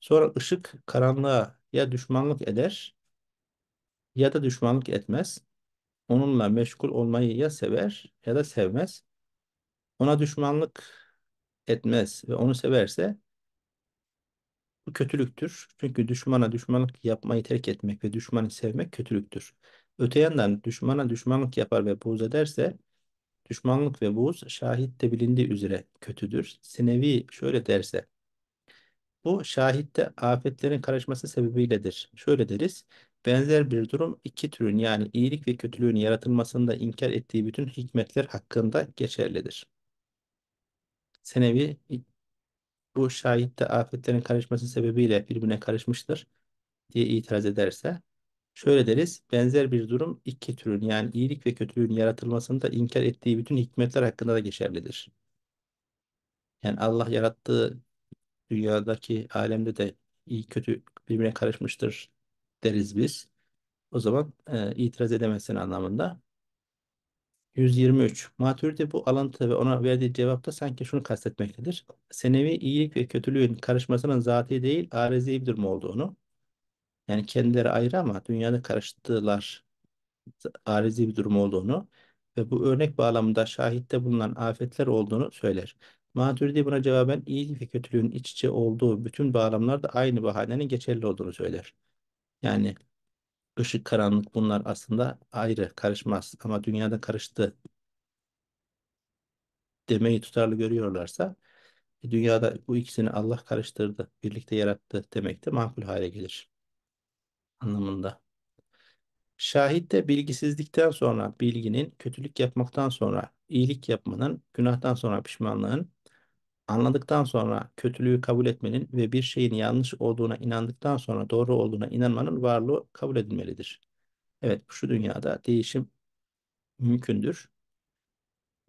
[SPEAKER 1] Sonra ışık karanlığa ya düşmanlık eder ya da düşmanlık etmez. Onunla meşgul olmayı ya sever ya da sevmez. Ona düşmanlık etmez ve onu severse bu kötülüktür. Çünkü düşmana düşmanlık yapmayı terk etmek ve düşmanı sevmek kötülüktür. Öte yandan düşmana düşmanlık yapar ve buğz ederse düşmanlık ve buğz şahitte bilindiği üzere kötüdür. Sinevi şöyle derse bu şahitte afetlerin karışması sebebiyledir. Şöyle deriz. Benzer bir durum iki türün yani iyilik ve kötülüğün yaratılmasında inkar ettiği bütün hikmetler hakkında geçerlidir senevi bu şahit de afetlerin karışması sebebiyle birbirine karışmıştır diye itiraz ederse şöyle deriz. Benzer bir durum iki türün yani iyilik ve kötülüğün yaratılmasında inkar ettiği bütün hikmetler hakkında da geçerlidir. Yani Allah yarattığı dünyadaki alemde de iyi kötü birbirine karışmıştır deriz biz. O zaman e, itiraz edemezsin anlamında. 123. Maturidi bu alıntı ve ona verdiği cevapta sanki şunu kastetmektedir. Senevi iyilik ve kötülüğün karışmasının zatı değil, arızi bir durum olduğunu. Yani kendileri ayrı ama dünyada karıştırdılar arızi bir durum olduğunu ve bu örnek bağlamında şahitte bulunan afetler olduğunu söyler. Maturidi buna cevaben iyilik ve kötülüğün iç içe olduğu bütün bağlamlarda aynı bahanenin geçerli olduğunu söyler. Yani ışık, karanlık bunlar aslında ayrı, karışmaz. Ama dünyada karıştı demeyi tutarlı görüyorlarsa e, dünyada bu ikisini Allah karıştırdı, birlikte yarattı demek de makul hale gelir anlamında. Şahit de bilgisizlikten sonra bilginin, kötülük yapmaktan sonra iyilik yapmanın, günahtan sonra pişmanlığın, Anladıktan sonra kötülüğü kabul etmenin ve bir şeyin yanlış olduğuna inandıktan sonra doğru olduğuna inanmanın varlığı kabul edilmelidir. Evet, şu dünyada değişim mümkündür.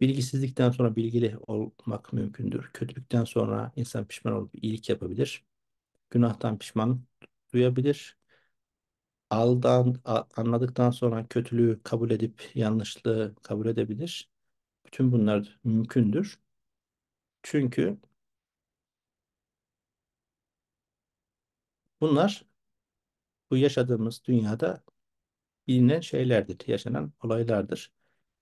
[SPEAKER 1] Bilgisizlikten sonra bilgili olmak mümkündür. Kötülükten sonra insan pişman olup iyilik yapabilir. Günahtan pişman duyabilir. Aldan anladıktan sonra kötülüğü kabul edip yanlışlığı kabul edebilir. Bütün bunlar mümkündür. Çünkü bunlar bu yaşadığımız dünyada bilinen şeylerdir, yaşanan olaylardır.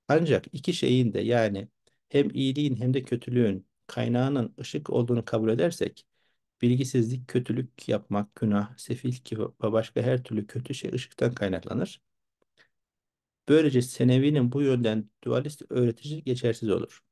[SPEAKER 1] Ancak iki şeyin de yani hem iyiliğin hem de kötülüğün kaynağının ışık olduğunu kabul edersek, bilgisizlik, kötülük yapmak, günah, sefillik ve başka her türlü kötü şey ışıktan kaynaklanır. Böylece Senevi'nin bu yönden dualist öğretici geçersiz olur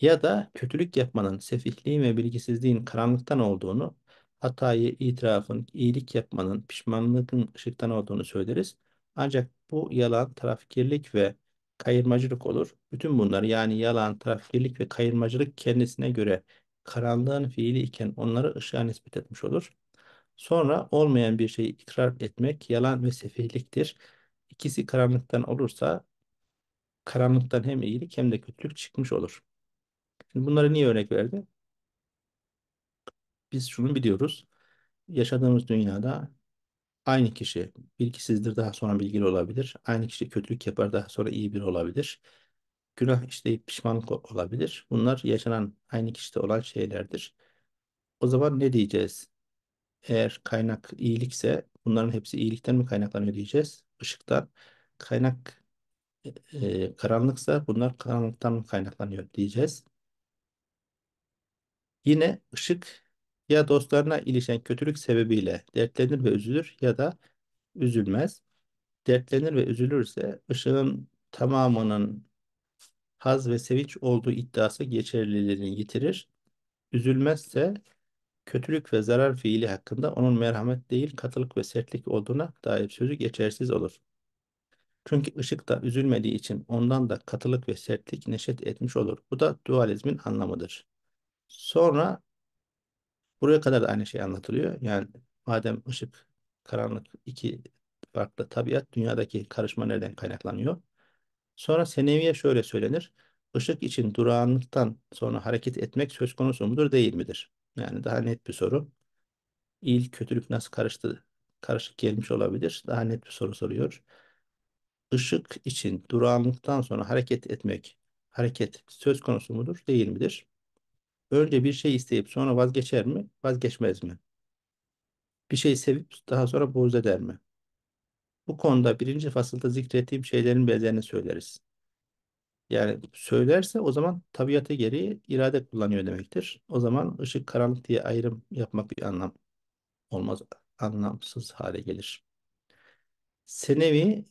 [SPEAKER 1] ya da kötülük yapmanın sefihliğin ve bilgisizliğin karanlıktan olduğunu, hatayı itirafın, iyilik yapmanın, pişmanlığın ışıktan olduğunu söyleriz. Ancak bu yalan, trafikirlik ve kayırmacılık olur. Bütün bunlar yani yalan, trafikirlik ve kayırmacılık kendisine göre karanlığın fiili iken onları ışığa nispet etmiş olur. Sonra olmayan bir şeyi ikrar etmek yalan ve sefihliktir. İkisi karanlıktan olursa karanlıktan hem iyilik hem de kötülük çıkmış olur. Şimdi bunları niye örnek verdi? Biz şunu biliyoruz. Yaşadığımız dünyada aynı kişi bilgisizdir daha sonra bilgili olabilir. Aynı kişi kötülük yapar daha sonra iyi biri olabilir. Günah işleyip pişmanlık olabilir. Bunlar yaşanan aynı kişide olan şeylerdir. O zaman ne diyeceğiz? Eğer kaynak iyilikse bunların hepsi iyilikten mi kaynaklanıyor diyeceğiz. Işıktan kaynak e, e karanlıksa bunlar karanlıktan mı kaynaklanıyor diyeceğiz. Yine ışık ya dostlarına ilişen kötülük sebebiyle dertlenir ve üzülür ya da üzülmez. Dertlenir ve üzülürse ışığın tamamının haz ve sevinç olduğu iddiası geçerliliğini yitirir. Üzülmezse kötülük ve zarar fiili hakkında onun merhamet değil katılık ve sertlik olduğuna dair sözü geçersiz olur. Çünkü ışık da üzülmediği için ondan da katılık ve sertlik neşet etmiş olur. Bu da dualizmin anlamıdır. Sonra buraya kadar da aynı şey anlatılıyor. Yani madem ışık, karanlık iki farklı tabiat dünyadaki karışma nereden kaynaklanıyor? Sonra seneviye şöyle söylenir. Işık için durağanlıktan sonra hareket etmek söz konusu mudur değil midir? Yani daha net bir soru. İl kötülük nasıl karıştı? Karışık gelmiş olabilir. Daha net bir soru soruyor. Işık için durağanlıktan sonra hareket etmek hareket söz konusu mudur değil midir? önce bir şey isteyip sonra vazgeçer mi? Vazgeçmez mi? Bir şey sevip daha sonra boğaz eder mi? Bu konuda birinci fasılda zikrettiğim şeylerin benzerini söyleriz. Yani söylerse o zaman tabiatı gereği irade kullanıyor demektir. O zaman ışık karanlık diye ayrım yapmak bir anlam olmaz, anlamsız hale gelir. Senevi,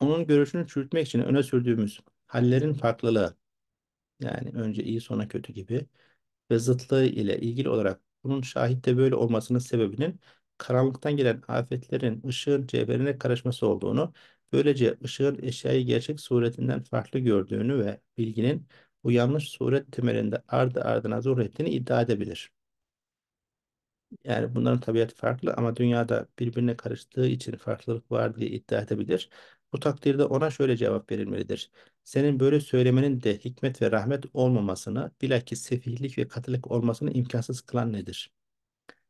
[SPEAKER 1] onun görüşünü çürütmek için öne sürdüğümüz hallerin farklılığı, yani önce iyi sonra kötü gibi. Ve zıtlığı ile ilgili olarak bunun şahitte böyle olmasının sebebinin karanlıktan gelen afetlerin ışığın cevherine karışması olduğunu, böylece ışığın eşyayı gerçek suretinden farklı gördüğünü ve bilginin bu yanlış suret temelinde ardı ardına zuhur ettiğini iddia edebilir. Yani bunların tabiatı farklı ama dünyada birbirine karıştığı için farklılık var diye iddia edebilir. Bu takdirde ona şöyle cevap verilmelidir. Senin böyle söylemenin de hikmet ve rahmet olmamasını, bilakis sefihlik ve katılık olmasını imkansız kılan nedir?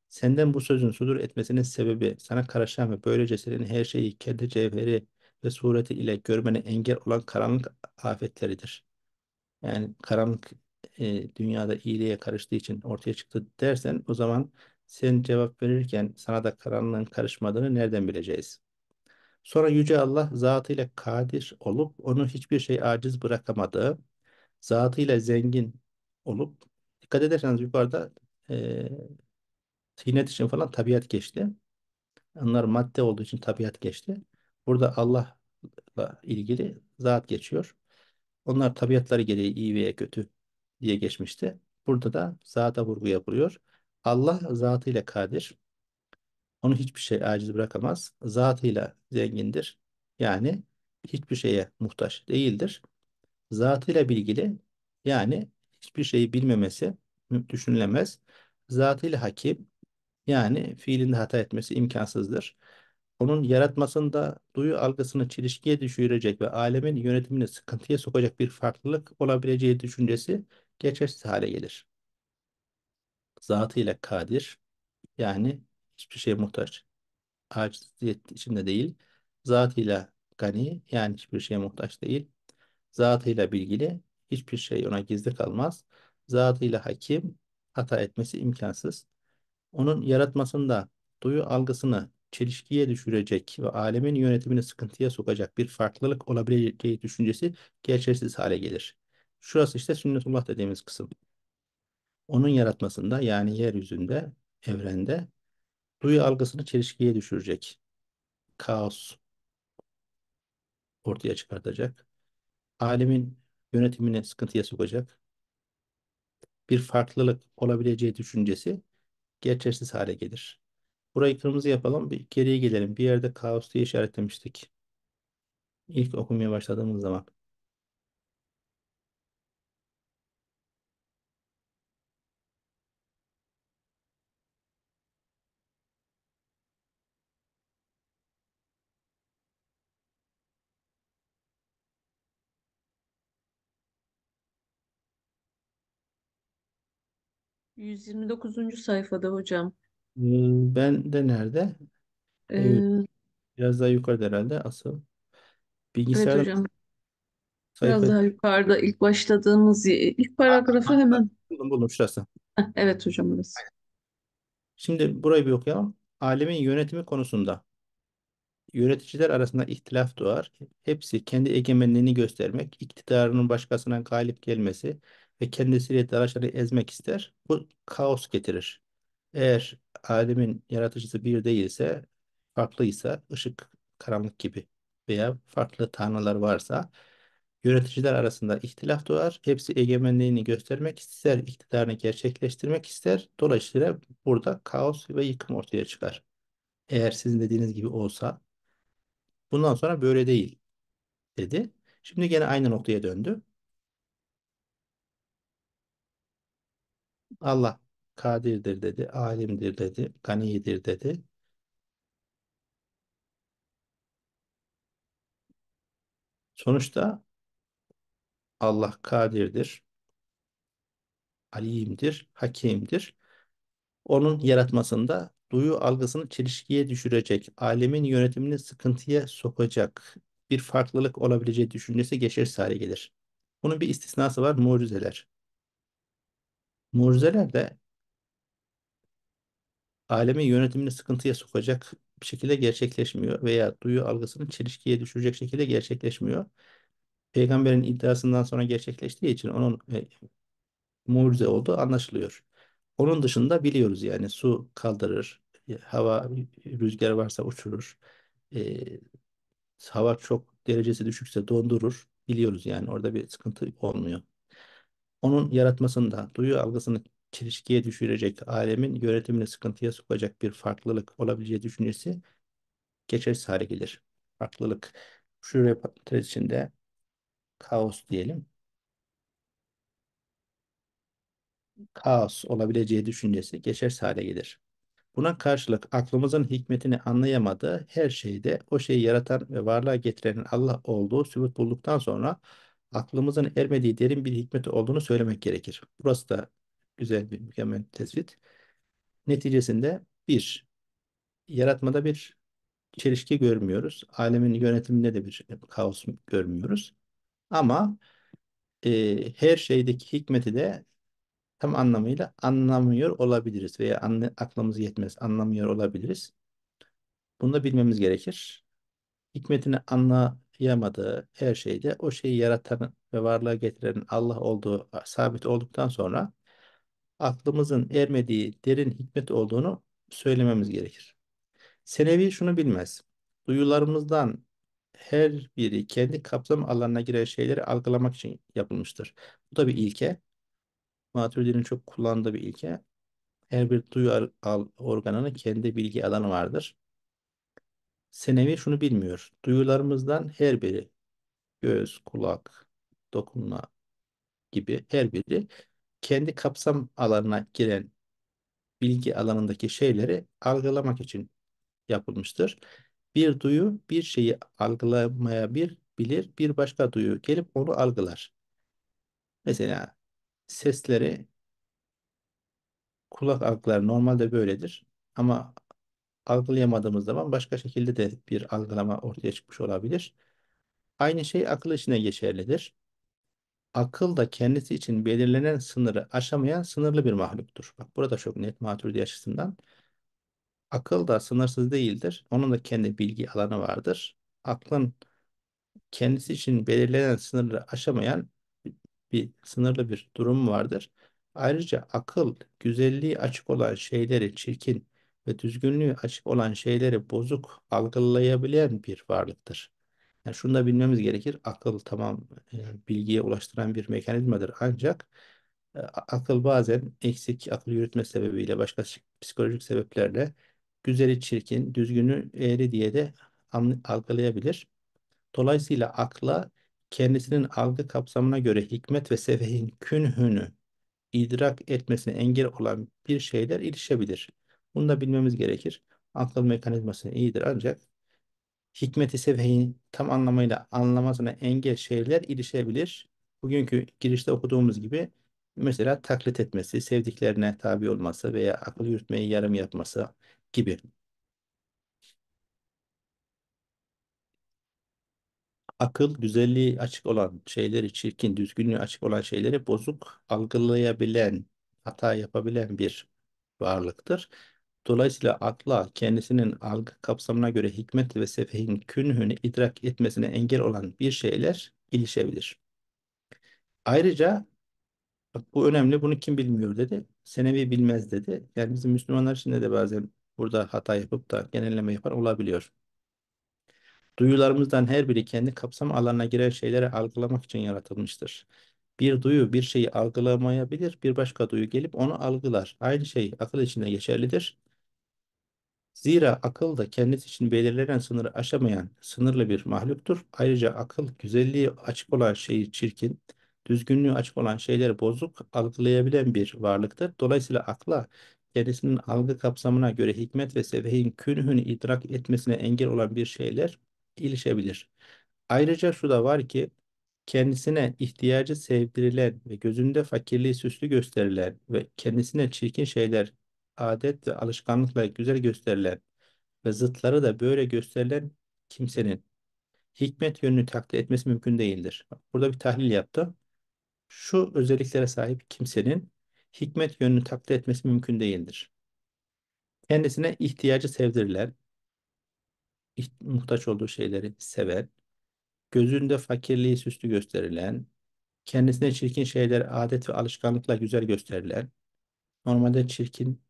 [SPEAKER 1] Senden bu sözün sudur etmesinin sebebi, sana karışan ve böylece senin her şeyi kendi cevheri ve sureti ile görmene engel olan karanlık afetleridir. Yani karanlık e, dünyada iyiliğe karıştığı için ortaya çıktı dersen o zaman sen cevap verirken sana da karanlığın karışmadığını nereden bileceğiz? Sonra Yüce Allah zatıyla kadir olup onu hiçbir şey aciz bırakamadığı, zatıyla zengin olup, dikkat ederseniz yukarıda e, tinet için falan tabiat geçti. Onlar madde olduğu için tabiat geçti. Burada Allah'la ilgili zat geçiyor. Onlar tabiatları gereği iyi veya kötü diye geçmişti. Burada da zata vurguya vuruyor. Allah zatıyla kadir. Onu hiçbir şey aciz bırakamaz. Zatıyla zengindir. Yani hiçbir şeye muhtaç değildir. Zatıyla bilgili yani hiçbir şeyi bilmemesi düşünülemez. Zatıyla hakim yani fiilinde hata etmesi imkansızdır. Onun yaratmasında duyu algısını çelişkiye düşürecek ve alemin yönetimini sıkıntıya sokacak bir farklılık olabileceği düşüncesi geçersiz hale gelir. Zatıyla kadir yani hiçbir şeye muhtaç. Aciziyet içinde değil. Zatıyla gani yani hiçbir şeye muhtaç değil. Zatıyla bilgili hiçbir şey ona gizli kalmaz. Zatıyla hakim hata etmesi imkansız. Onun yaratmasında duyu algısını çelişkiye düşürecek ve alemin yönetimini sıkıntıya sokacak bir farklılık olabileceği düşüncesi gerçeksiz hale gelir. Şurası işte sünnetullah dediğimiz kısım. Onun yaratmasında yani yeryüzünde, evrende duyu algısını çelişkiye düşürecek. Kaos ortaya çıkartacak. Alemin yönetimini sıkıntıya sokacak. Bir farklılık olabileceği düşüncesi gerçeksiz hale gelir. Burayı kırmızı yapalım, bir geriye gelelim. Bir yerde kaos diye işaretlemiştik. İlk okumaya başladığımız zaman. 129. sayfada hocam. Hmm, ben de nerede? Ee, biraz daha yukarıda herhalde asıl. evet hocam. Biraz sayfa daha yukarıda ilk başladığımız ilk paragrafı hemen. buldum buldum şurası. evet hocam burası. Şimdi burayı bir okuyalım. Alemin yönetimi konusunda yöneticiler arasında ihtilaf doğar. Hepsi kendi egemenliğini göstermek, iktidarının başkasına galip gelmesi ve kendisiyle araçları ezmek ister. Bu kaos getirir. Eğer alemin yaratıcısı bir değilse, farklıysa, ışık, karanlık gibi veya farklı tanrılar varsa yöneticiler arasında ihtilaf doğar. Hepsi egemenliğini göstermek ister, iktidarını gerçekleştirmek ister. Dolayısıyla burada kaos ve yıkım ortaya çıkar. Eğer sizin dediğiniz gibi olsa bundan sonra böyle değil dedi. Şimdi gene aynı noktaya döndü. Allah kadirdir dedi, alimdir dedi, ganidir dedi. Sonuçta Allah kadirdir, alimdir, hakimdir. Onun yaratmasında duyu algısını çelişkiye düşürecek, alemin yönetimini sıkıntıya sokacak bir farklılık olabileceği düşüncesi geçersiz hale gelir. Bunun bir istisnası var, mucizeler. Mucizeler de alemi yönetimini sıkıntıya sokacak bir şekilde gerçekleşmiyor veya duyu algısının çelişkiye düşürecek şekilde gerçekleşmiyor. Peygamberin iddiasından sonra gerçekleştiği için onun e, mucize olduğu anlaşılıyor. Onun dışında biliyoruz yani su kaldırır, e, hava rüzgar varsa uçurur, e, hava çok derecesi düşükse dondurur. Biliyoruz yani orada bir sıkıntı olmuyor onun yaratmasında duyu algısını çelişkiye düşürecek, alemin yönetimini sıkıntıya sokacak bir farklılık olabileceği düşüncesi geçersiz hale gelir. Farklılık şu parantez içinde kaos diyelim. Kaos olabileceği düşüncesi geçersiz hale gelir. Buna karşılık aklımızın hikmetini anlayamadığı her şeyde o şeyi yaratan ve varlığa getirenin Allah olduğu sübut bulduktan sonra aklımızın ermediği derin bir hikmeti olduğunu söylemek gerekir. Burası da güzel bir mükemmel tespit. Neticesinde bir, yaratmada bir çelişki görmüyoruz. Alemin yönetiminde de bir kaos görmüyoruz. Ama e, her şeydeki hikmeti de tam anlamıyla anlamıyor olabiliriz veya anla, aklımız yetmez anlamıyor olabiliriz. Bunu da bilmemiz gerekir. Hikmetini anla yamadığı her şeyde o şeyi yaratan ve varlığa getiren Allah olduğu sabit olduktan sonra aklımızın ermediği derin hikmet olduğunu söylememiz gerekir. Senevi şunu bilmez. Duyularımızdan her biri kendi kapsam alanına giren şeyleri algılamak için yapılmıştır. Bu da bir ilke. Maturidi'nin çok kullandığı bir ilke. Her bir duyu organının kendi bilgi alanı vardır senevi şunu bilmiyor. Duyularımızdan her biri göz, kulak, dokunma gibi her biri kendi kapsam alanına giren bilgi alanındaki şeyleri algılamak için yapılmıştır. Bir duyu bir şeyi algılamaya bir bilir, bir başka duyu gelip onu algılar. Mesela sesleri kulak algılar normalde böyledir ama algılayamadığımız zaman başka şekilde de bir algılama ortaya çıkmış olabilir. Aynı şey akıl içine geçerlidir. Akıl da kendisi için belirlenen sınırı aşamayan sınırlı bir mahluktur. Bak burada çok net maturdi açısından. Akıl da sınırsız değildir. Onun da kendi bilgi alanı vardır. Aklın kendisi için belirlenen sınırı aşamayan bir sınırlı bir durum vardır. Ayrıca akıl güzelliği açık olan şeyleri çirkin, ve düzgünlüğü açık olan şeyleri bozuk algılayabilen bir varlıktır. Yani şunu da bilmemiz gerekir. Akıl tamam e, bilgiye ulaştıran bir mekanizmadır ancak e, akıl bazen eksik akıl yürütme sebebiyle başka psikolojik sebeplerle güzeli çirkin, düzgünü eğri diye de algılayabilir. Dolayısıyla akla kendisinin algı kapsamına göre hikmet ve sevehin künhünü idrak etmesine engel olan bir şeyler ilişebilir. Bunu da bilmemiz gerekir. Akıl mekanizması iyidir ancak hikmeti sevheyi tam anlamıyla anlamasına engel şeyler ilişebilir. Bugünkü girişte okuduğumuz gibi mesela taklit etmesi, sevdiklerine tabi olması veya akıl yürütmeyi yarım yapması gibi. akıl güzelliği açık olan şeyleri çirkin, düzgünlüğü açık olan şeyleri bozuk algılayabilen, hata yapabilen bir varlıktır. Dolayısıyla akla kendisinin algı kapsamına göre hikmet ve sefehin künhünü idrak etmesine engel olan bir şeyler ilişebilir. Ayrıca bak bu önemli bunu kim bilmiyor dedi. Senevi bilmez dedi. Yani bizim Müslümanlar içinde de bazen burada hata yapıp da genelleme yapan olabiliyor. Duyularımızdan her biri kendi kapsam alanına giren şeyleri algılamak için yaratılmıştır. Bir duyu bir şeyi algılamayabilir, bir başka duyu gelip onu algılar. Aynı şey akıl içinde geçerlidir. Zira akıl da kendisi için belirlenen sınırı aşamayan sınırlı bir mahluktur. Ayrıca akıl güzelliği açık olan şeyi çirkin, düzgünlüğü açık olan şeyleri bozuk algılayabilen bir varlıktır. Dolayısıyla akla kendisinin algı kapsamına göre hikmet ve sevehin künhünü idrak etmesine engel olan bir şeyler ilişebilir. Ayrıca şu da var ki kendisine ihtiyacı sevdirilen ve gözünde fakirliği süslü gösterilen ve kendisine çirkin şeyler adet ve alışkanlıkla güzel gösterilen ve zıtları da böyle gösterilen kimsenin hikmet yönünü takdir etmesi mümkün değildir. Burada bir tahlil yaptı. Şu özelliklere sahip kimsenin hikmet yönünü takdir etmesi mümkün değildir. Kendisine ihtiyacı sevdirilen, muhtaç olduğu şeyleri seven, gözünde fakirliği süslü gösterilen, kendisine çirkin şeyler adet ve alışkanlıkla güzel gösterilen, normalde çirkin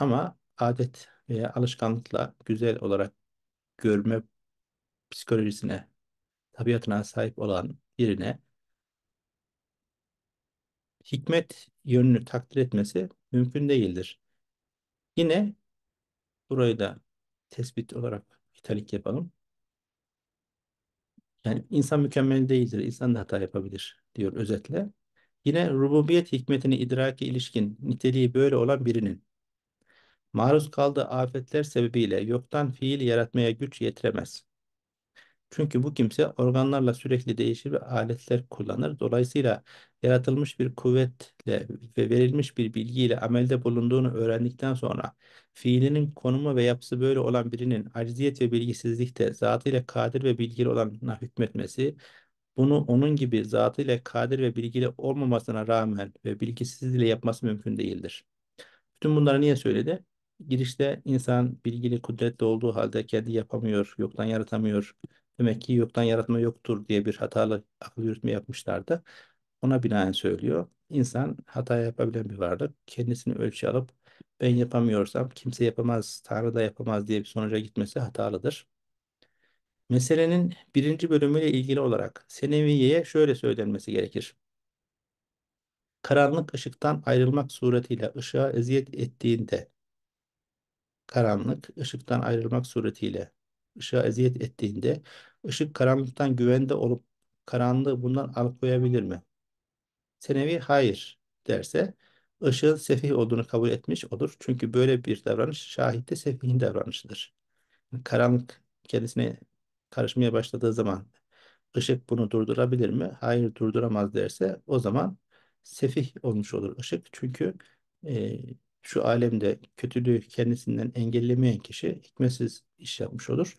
[SPEAKER 1] ama adet veya alışkanlıkla güzel olarak görme psikolojisine, tabiatına sahip olan birine hikmet yönünü takdir etmesi mümkün değildir. Yine burayı da tespit olarak italik yapalım. Yani insan mükemmel değildir, insan da hata yapabilir diyor özetle. Yine rububiyet hikmetini idraki ilişkin niteliği böyle olan birinin maruz kaldığı afetler sebebiyle yoktan fiil yaratmaya güç yetiremez. Çünkü bu kimse organlarla sürekli değişir ve aletler kullanır. Dolayısıyla yaratılmış bir kuvvetle ve verilmiş bir bilgiyle amelde bulunduğunu öğrendikten sonra fiilinin konumu ve yapısı böyle olan birinin acziyet ve bilgisizlikte zatıyla kadir ve bilgili olanına hükmetmesi, bunu onun gibi zatıyla kadir ve bilgili olmamasına rağmen ve bilgisizliğiyle yapması mümkün değildir. Bütün bunları niye söyledi? girişte insan bilgili, kudretli olduğu halde kendi yapamıyor, yoktan yaratamıyor. Demek ki yoktan yaratma yoktur diye bir hatalı akıl yürütme yapmışlardı. Ona binaen söylüyor. İnsan hata yapabilen bir varlık. Kendisini ölçü alıp ben yapamıyorsam kimse yapamaz, Tanrı da yapamaz diye bir sonuca gitmesi hatalıdır. Meselenin birinci bölümüyle ilgili olarak Seneviye'ye şöyle söylenmesi gerekir. Karanlık ışıktan ayrılmak suretiyle ışığa eziyet ettiğinde karanlık ışıktan ayrılmak suretiyle ışığa eziyet ettiğinde ışık karanlıktan güvende olup karanlığı bundan alıkoyabilir mi? Senevi hayır derse ışığın sefih olduğunu kabul etmiş olur. Çünkü böyle bir davranış şahitte sefihin davranışıdır. Karanlık kendisine karışmaya başladığı zaman ışık bunu durdurabilir mi? Hayır durduramaz derse o zaman sefih olmuş olur ışık. Çünkü e, şu alemde kötülüğü kendisinden engellemeyen kişi hikmetsiz iş yapmış olur.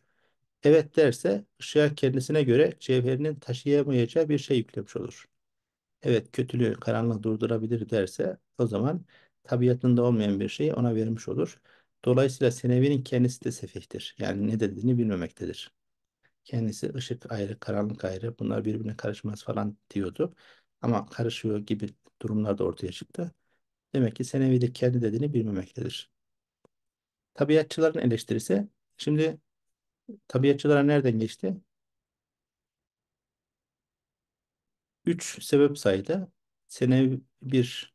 [SPEAKER 1] Evet derse ışığa kendisine göre cevherinin taşıyamayacağı bir şey yüklemiş olur. Evet kötülüğü karanlık durdurabilir derse o zaman tabiatında olmayan bir şeyi ona vermiş olur. Dolayısıyla senevinin kendisi de sefihtir. Yani ne dediğini bilmemektedir. Kendisi ışık ayrı, karanlık ayrı, bunlar birbirine karışmaz falan diyordu. Ama karışıyor gibi durumlar da ortaya çıktı. Demek ki Senevi'de kendi dediğini bilmemektedir. Tabiatçıların eleştirisi. Şimdi tabiatçılara nereden geçti? Üç sebep saydı. Senevi bir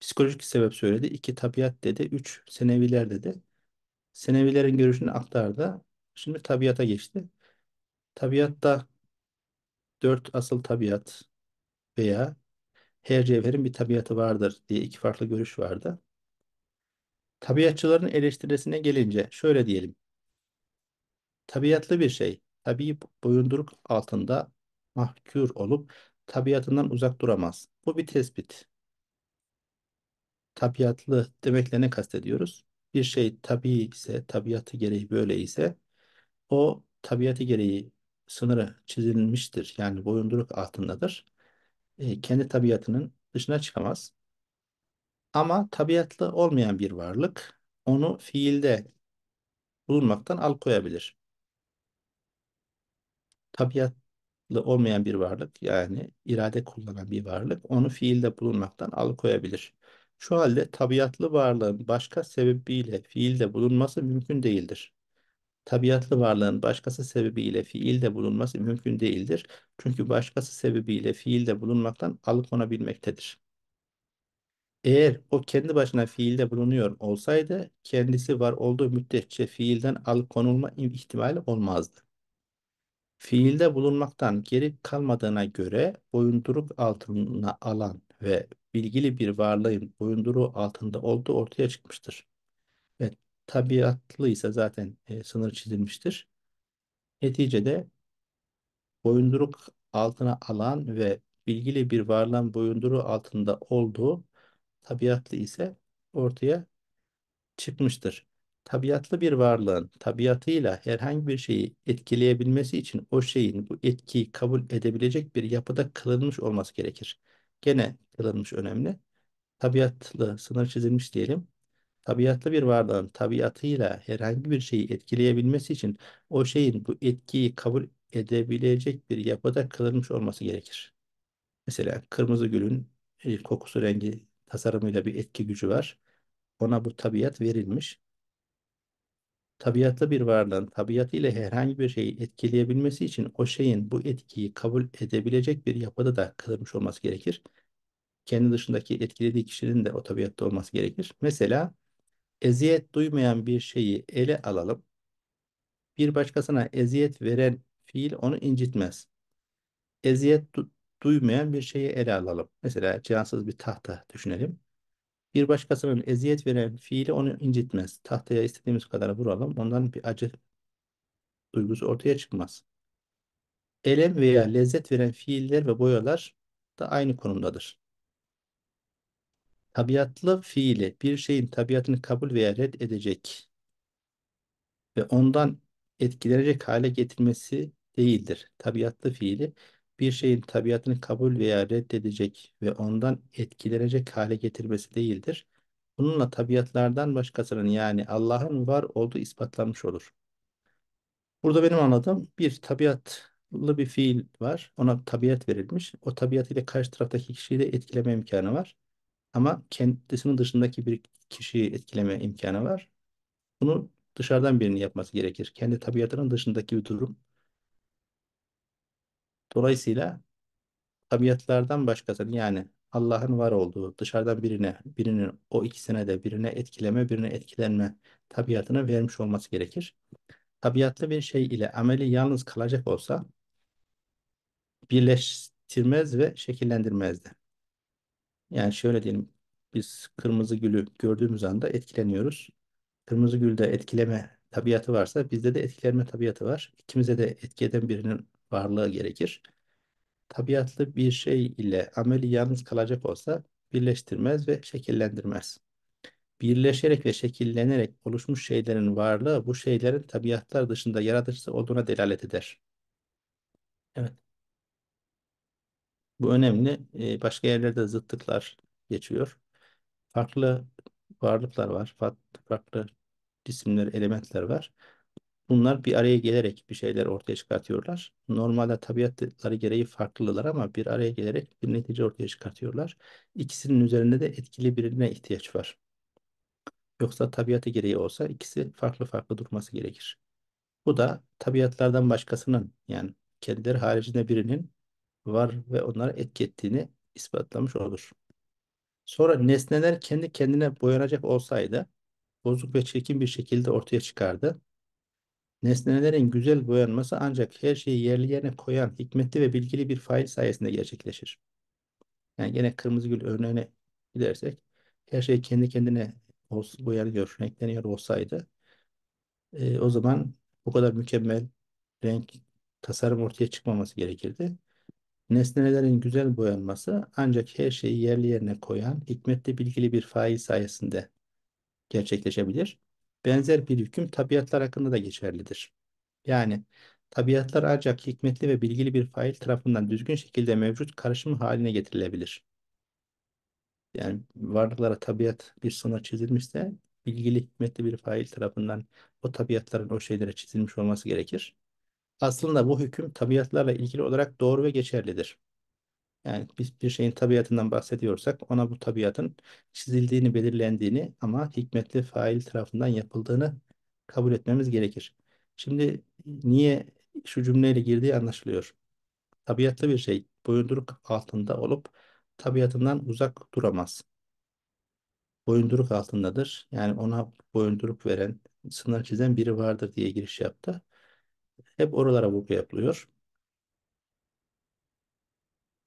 [SPEAKER 1] psikolojik sebep söyledi. iki tabiat dedi. Üç Seneviler dedi. Senevilerin görüşünü aktardı. Şimdi tabiata geçti. Tabiatta dört asıl tabiat veya her cevherin bir tabiatı vardır diye iki farklı görüş vardı. Tabiatçıların eleştirisine gelince şöyle diyelim. Tabiatlı bir şey, tabi boyunduruk altında mahkûr olup tabiatından uzak duramaz. Bu bir tespit. Tabiatlı demekle ne kastediyoruz? Bir şey tabi ise, tabiatı gereği böyle ise o tabiatı gereği sınırı çizilmiştir. Yani boyunduruk altındadır e, kendi tabiatının dışına çıkamaz. Ama tabiatlı olmayan bir varlık onu fiilde bulunmaktan alıkoyabilir. Tabiatlı olmayan bir varlık yani irade kullanan bir varlık onu fiilde bulunmaktan alıkoyabilir. Şu halde tabiatlı varlığın başka sebebiyle fiilde bulunması mümkün değildir. Tabiatlı varlığın başkası sebebiyle fiilde bulunması mümkün değildir. Çünkü başkası sebebiyle fiilde bulunmaktan alıkonabilmektedir. Eğer o kendi başına fiilde bulunuyor olsaydı kendisi var olduğu müddetçe fiilden alıkonulma ihtimali olmazdı. Fiilde bulunmaktan geri kalmadığına göre boyunduruk altına alan ve bilgili bir varlığın boyunduruğu altında olduğu ortaya çıkmıştır tabiatlı zaten e, sınır çizilmiştir. Neticede boyunduruk altına alan ve bilgili bir varlığın boyunduruğu altında olduğu tabiatlı ise ortaya çıkmıştır. Tabiatlı bir varlığın tabiatıyla herhangi bir şeyi etkileyebilmesi için o şeyin bu etkiyi kabul edebilecek bir yapıda kılınmış olması gerekir. Gene kılınmış önemli. Tabiatlı sınır çizilmiş diyelim. Tabiatlı bir varlığın tabiatıyla herhangi bir şeyi etkileyebilmesi için o şeyin bu etkiyi kabul edebilecek bir yapıda kılınmış olması gerekir. Mesela kırmızı gülün e, kokusu rengi tasarımıyla bir etki gücü var. Ona bu tabiat verilmiş. Tabiatlı bir varlığın tabiatıyla herhangi bir şeyi etkileyebilmesi için o şeyin bu etkiyi kabul edebilecek bir yapıda da kılınmış olması gerekir kendi dışındaki etkilediği kişinin de o tabiatta olması gerekir. Mesela eziyet duymayan bir şeyi ele alalım. Bir başkasına eziyet veren fiil onu incitmez. Eziyet du duymayan bir şeyi ele alalım. Mesela cansız bir tahta düşünelim. Bir başkasının eziyet veren fiili onu incitmez. Tahtaya istediğimiz kadar vuralım. Ondan bir acı duygusu ortaya çıkmaz. Elem veya lezzet veren fiiller ve boyalar da aynı konumdadır tabiatlı fiili bir şeyin tabiatını kabul veya red edecek ve ondan etkilenecek hale getirmesi değildir. Tabiatlı fiili bir şeyin tabiatını kabul veya reddedecek ve ondan etkilenecek hale getirmesi değildir. Bununla tabiatlardan başkasının yani Allah'ın var olduğu ispatlanmış olur. Burada benim anladığım bir tabiatlı bir fiil var. Ona tabiat verilmiş. O tabiatıyla karşı taraftaki kişiyi de etkileme imkanı var. Ama kendisinin dışındaki bir kişiyi etkileme imkanı var. Bunu dışarıdan birini yapması gerekir. Kendi tabiatının dışındaki bir durum. Dolayısıyla tabiatlardan başkasını yani Allah'ın var olduğu dışarıdan birine, birinin o ikisine de birine etkileme, birine etkilenme tabiatını vermiş olması gerekir. Tabiatlı bir şey ile ameli yalnız kalacak olsa birleştirmez ve şekillendirmezdi. Yani şöyle diyelim biz kırmızı gülü gördüğümüz anda etkileniyoruz. Kırmızı gülde etkileme tabiatı varsa bizde de etkileme tabiatı var. İkimize de etki eden birinin varlığı gerekir. Tabiatlı bir şey ile ameli yalnız kalacak olsa birleştirmez ve şekillendirmez. Birleşerek ve şekillenerek oluşmuş şeylerin varlığı bu şeylerin tabiatlar dışında yaratıcısı olduğuna delalet eder. Evet. Bu önemli. Ee, başka yerlerde zıttıklar geçiyor. Farklı varlıklar var, farklı cisimler, elementler var. Bunlar bir araya gelerek bir şeyler ortaya çıkartıyorlar. Normalde tabiatları gereği farklılar ama bir araya gelerek bir netice ortaya çıkartıyorlar. İkisinin üzerinde de etkili birine ihtiyaç var. Yoksa tabiatı gereği olsa ikisi farklı farklı durması gerekir. Bu da tabiatlardan başkasının yani kendileri haricinde birinin var ve onlara etki ettiğini ispatlamış olur. Sonra nesneler kendi kendine boyanacak olsaydı bozuk ve çirkin bir şekilde ortaya çıkardı. Nesnelerin güzel boyanması ancak her şeyi yerli yerine koyan hikmetli ve bilgili bir fail sayesinde gerçekleşir. Yani gene kırmızı gül örneğine gidersek her şey kendi kendine boyanıyor, renkleniyor olsaydı e, o zaman bu kadar mükemmel renk tasarım ortaya çıkmaması gerekirdi. Nesnelerin güzel boyanması ancak her şeyi yerli yerine koyan hikmetli bilgili bir faiz sayesinde gerçekleşebilir. Benzer bir hüküm tabiatlar hakkında da geçerlidir. Yani tabiatlar ancak hikmetli ve bilgili bir fail tarafından düzgün şekilde mevcut karışım haline getirilebilir. Yani varlıklara tabiat bir sınır çizilmişse bilgili hikmetli bir fail tarafından o tabiatların o şeylere çizilmiş olması gerekir. Aslında bu hüküm tabiatlarla ilgili olarak doğru ve geçerlidir. Yani biz bir şeyin tabiatından bahsediyorsak ona bu tabiatın çizildiğini, belirlendiğini ama hikmetli fail tarafından yapıldığını kabul etmemiz gerekir. Şimdi niye şu cümleyle girdiği anlaşılıyor. Tabiatlı bir şey boyunduruk altında olup tabiatından uzak duramaz. Boyunduruk altındadır. Yani ona boyunduruk veren, sınır çizen biri vardır diye giriş yaptı. Hep oralara vurgu yapılıyor.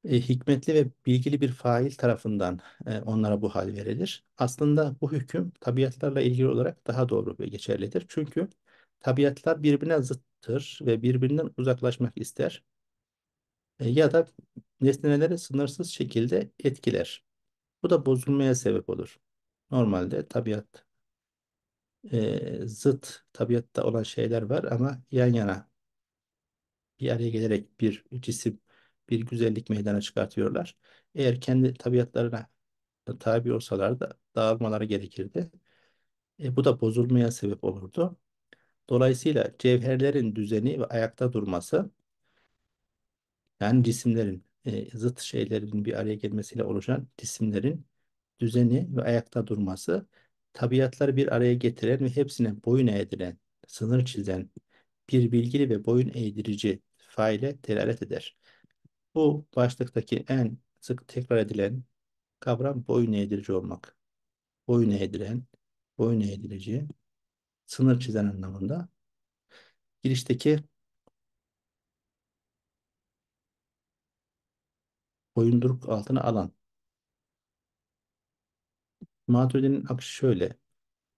[SPEAKER 1] E, hikmetli ve bilgili bir fail tarafından e, onlara bu hal verilir. Aslında bu hüküm tabiatlarla ilgili olarak daha doğru ve geçerlidir. Çünkü tabiatlar birbirine zıttır ve birbirinden uzaklaşmak ister e, ya da nesneleri sınırsız şekilde etkiler. Bu da bozulmaya sebep olur. Normalde tabiat e, zıt tabiatta olan şeyler var ama yan yana bir araya gelerek bir cisim, bir güzellik meydana çıkartıyorlar. Eğer kendi tabiatlarına tabi olsalar da dağılmaları gerekirdi. E, bu da bozulmaya sebep olurdu. Dolayısıyla cevherlerin düzeni ve ayakta durması yani cisimlerin e, zıt şeylerin bir araya gelmesiyle oluşan cisimlerin düzeni ve ayakta durması tabiatları bir araya getiren ve hepsine boyun eğdiren, sınır çizen bir bilgili ve boyun eğdirici faile delalet eder. Bu başlıktaki en sık tekrar edilen kavram boyun eğdirici olmak. Boyun eğdiren, boyun eğdirici, sınır çizen anlamında. Girişteki boyunduruk altına alan Maturidi'nin akışı şöyle.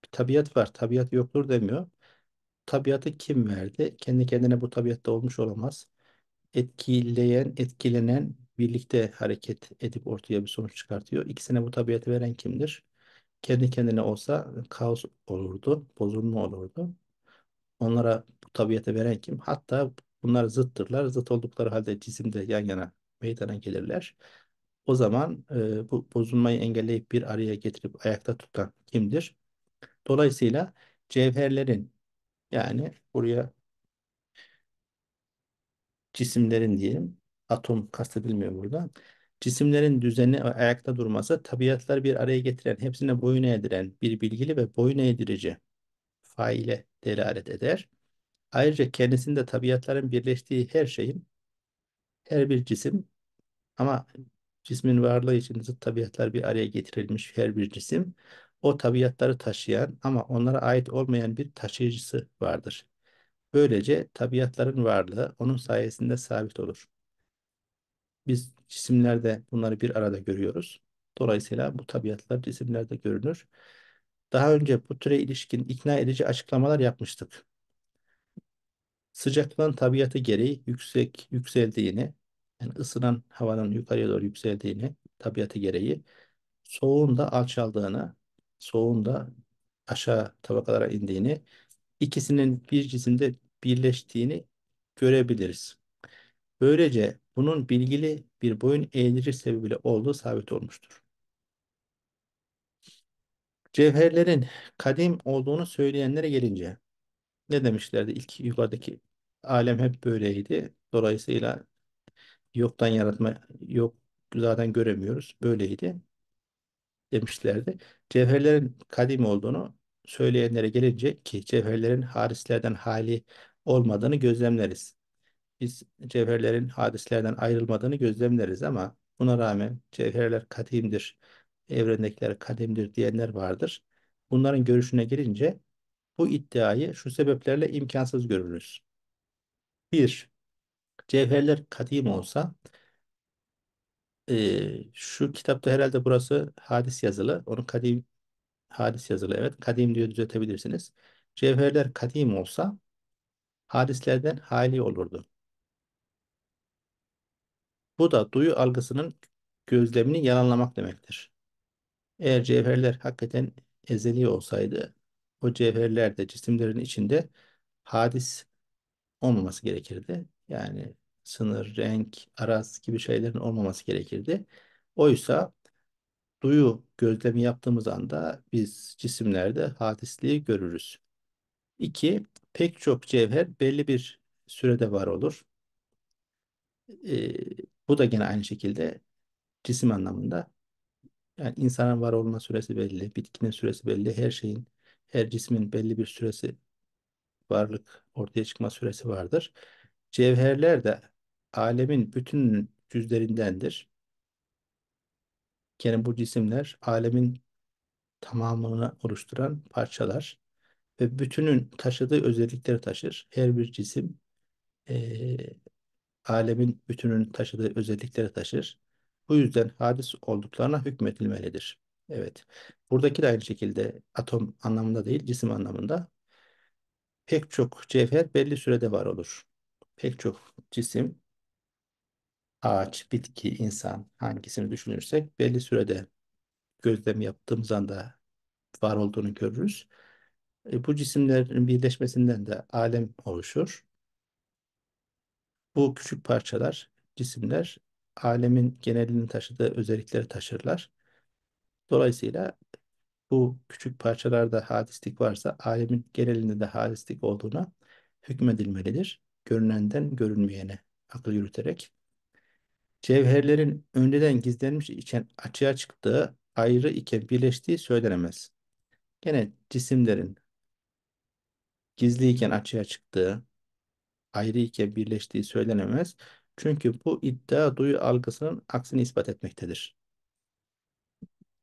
[SPEAKER 1] Bir tabiat var, tabiat yoktur demiyor. Tabiatı kim verdi? Kendi kendine bu tabiatta olmuş olamaz. Etkileyen, etkilenen birlikte hareket edip ortaya bir sonuç çıkartıyor. İkisine bu tabiatı veren kimdir? Kendi kendine olsa kaos olurdu, bozulma olurdu. Onlara bu tabiatı veren kim? Hatta bunlar zıttırlar. Zıt oldukları halde cisimde yan yana meydana gelirler. O zaman e, bu bozulmayı engelleyip bir araya getirip ayakta tutan kimdir? Dolayısıyla cevherlerin yani buraya cisimlerin diyelim atom kastedilmiyor burada. Cisimlerin düzeni ayakta durması tabiatlar bir araya getiren, hepsine boyun eğdiren bir bilgili ve boyun eğdirici faile delalet eder. Ayrıca kendisinde tabiatların birleştiği her şeyin her bir cisim ama Cismin varlığı için zıt tabiatlar bir araya getirilmiş her bir cisim, o tabiatları taşıyan ama onlara ait olmayan bir taşıyıcısı vardır. Böylece tabiatların varlığı onun sayesinde sabit olur. Biz cisimlerde bunları bir arada görüyoruz. Dolayısıyla bu tabiatlar cisimlerde görünür. Daha önce bu türe ilişkin ikna edici açıklamalar yapmıştık. Sıcaklığın tabiatı gereği yüksek yükseldiğini, yani ısınan havanın yukarıya doğru yükseldiğini tabiatı gereği soğuğun da alçaldığını soğuğun da aşağı tabakalara indiğini ikisinin bir birisinde birleştiğini görebiliriz. Böylece bunun bilgili bir boyun eğilici sebebiyle olduğu sabit olmuştur. Cevherlerin kadim olduğunu söyleyenlere gelince ne demişlerdi? İlk yukarıdaki alem hep böyleydi. Dolayısıyla Yoktan yaratma yok zaten göremiyoruz. Böyleydi demişlerdi. Cevherlerin kadim olduğunu söyleyenlere gelince ki cevherlerin hadislerden hali olmadığını gözlemleriz. Biz cevherlerin hadislerden ayrılmadığını gözlemleriz ama buna rağmen cevherler kadimdir, evrendekiler kadimdir diyenler vardır. Bunların görüşüne gelince bu iddiayı şu sebeplerle imkansız görürüz. 1. Cevherler kadim olsa e, şu kitapta herhalde burası hadis yazılı. Onun kadim hadis yazılı evet. Kadim diye düzeltebilirsiniz. Cevherler kadim olsa hadislerden hali olurdu. Bu da duyu algısının gözlemini yalanlamak demektir. Eğer cevherler hakikaten ezeli olsaydı o cevherler de cisimlerin içinde hadis olmaması gerekirdi. Yani sınır, renk, araz gibi şeylerin olmaması gerekirdi. Oysa duyu gözlemi yaptığımız anda biz cisimlerde hadisliği görürüz. 2. Pek çok cevher belli bir sürede var olur. Ee, bu da gene aynı şekilde cisim anlamında. Yani insanın var olma süresi belli, bitkinin süresi belli, her şeyin, her cismin belli bir süresi varlık ortaya çıkma süresi vardır. Cevherler de alemin bütün cüzlerindendir. Yani bu cisimler alemin tamamını oluşturan parçalar ve bütünün taşıdığı özellikleri taşır. Her bir cisim e, alemin bütünün taşıdığı özellikleri taşır. Bu yüzden hadis olduklarına hükmetilmelidir. Evet. Buradaki de aynı şekilde atom anlamında değil, cisim anlamında. Pek çok cevher belli sürede var olur. Pek çok cisim ağaç, bitki, insan hangisini düşünürsek belli sürede gözlem yaptığımız anda var olduğunu görürüz. E, bu cisimlerin birleşmesinden de alem oluşur. Bu küçük parçalar, cisimler alemin genelini taşıdığı özellikleri taşırlar. Dolayısıyla bu küçük parçalarda hadislik varsa alemin genelinde de hadislik olduğuna hükmedilmelidir. Görünenden görünmeyene akıl yürüterek Cevherlerin önceden gizlenmiş iken açığa çıktığı ayrı iken birleştiği söylenemez. Gene cisimlerin gizli iken açığa çıktığı, ayrı iken birleştiği söylenemez. Çünkü bu iddia duyu algısının aksini ispat etmektedir.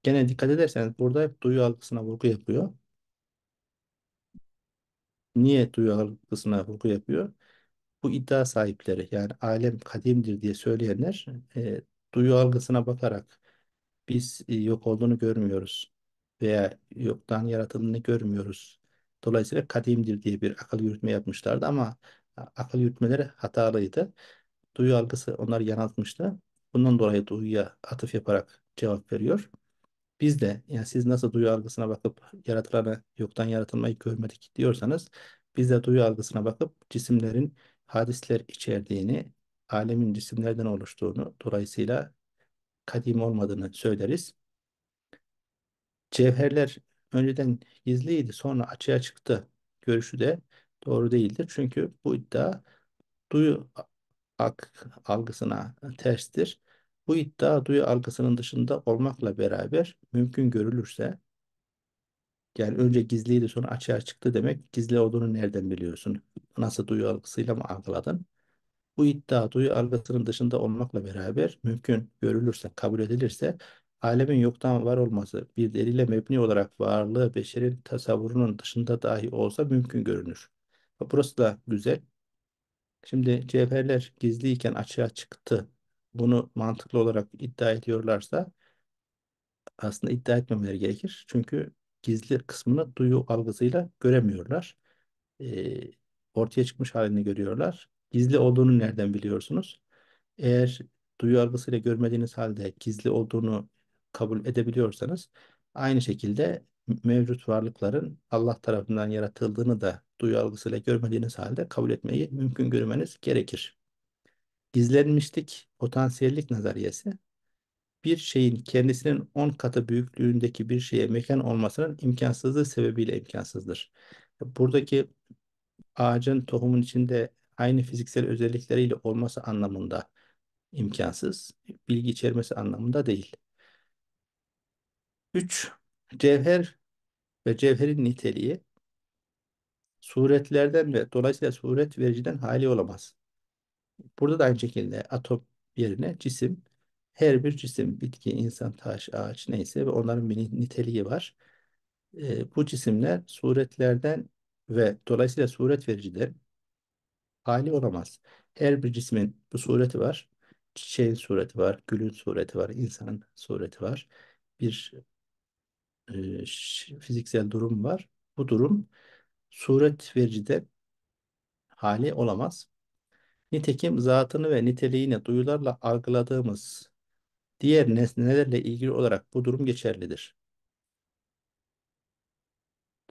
[SPEAKER 1] Gene dikkat ederseniz burada hep duyu algısına vurgu yapıyor. Niye duyu algısına vurgu yapıyor? bu iddia sahipleri yani alem kadimdir diye söyleyenler e, duyu algısına bakarak biz e, yok olduğunu görmüyoruz veya yoktan yaratıldığını görmüyoruz. Dolayısıyla kadimdir diye bir akıl yürütme yapmışlardı ama akıl yürütmeleri hatalıydı. Duyu algısı onları yanıltmıştı. Bundan dolayı duyuya atıf yaparak cevap veriyor. Biz de yani siz nasıl duyu algısına bakıp yaratılanı yoktan yaratılmayı görmedik diyorsanız biz de duyu algısına bakıp cisimlerin hadisler içerdiğini, alemin cisimlerden oluştuğunu, dolayısıyla kadim olmadığını söyleriz. Cevherler önceden gizliydi, sonra açığa çıktı görüşü de doğru değildir. Çünkü bu iddia duyu algısına terstir. Bu iddia duyu algısının dışında olmakla beraber mümkün görülürse yani önce gizliydi sonra açığa çıktı demek. Gizli olduğunu nereden biliyorsun? Nasıl duyu algısıyla mı algıladın? Bu iddia duyu algısının dışında olmakla beraber mümkün görülürse, kabul edilirse alemin yoktan var olması bir delile mebni olarak varlığı beşerin tasavvurunun dışında dahi olsa mümkün görünür. Burası da güzel. Şimdi cevherler gizliyken açığa çıktı. Bunu mantıklı olarak iddia ediyorlarsa aslında iddia etmemeleri gerekir. Çünkü gizli kısmını duyu algısıyla göremiyorlar. E, ortaya çıkmış halini görüyorlar. Gizli olduğunu nereden biliyorsunuz? Eğer duyu algısıyla görmediğiniz halde gizli olduğunu kabul edebiliyorsanız aynı şekilde mevcut varlıkların Allah tarafından yaratıldığını da duyu algısıyla görmediğiniz halde kabul etmeyi mümkün görmeniz gerekir. Gizlenmişlik, potansiyellik nazariyesi bir şeyin kendisinin 10 katı büyüklüğündeki bir şeye mekan olmasının imkansızlığı sebebiyle imkansızdır. Buradaki ağacın tohumun içinde aynı fiziksel özellikleriyle olması anlamında imkansız, bilgi içermesi anlamında değil. 3. Cevher ve cevherin niteliği suretlerden ve dolayısıyla suret vericiden hali olamaz. Burada da aynı şekilde atom yerine cisim her bir cisim, bitki, insan, taş, ağaç neyse ve onların bir niteliği var. E, bu cisimler suretlerden ve dolayısıyla suret vericiler hali olamaz. Her bir cismin bu sureti var. Çiçeğin sureti var, gülün sureti var, insanın sureti var. Bir e, fiziksel durum var. Bu durum suret vericide hali olamaz. Nitekim zatını ve niteliğini duyularla algıladığımız Diğer nesnelerle ilgili olarak bu durum geçerlidir.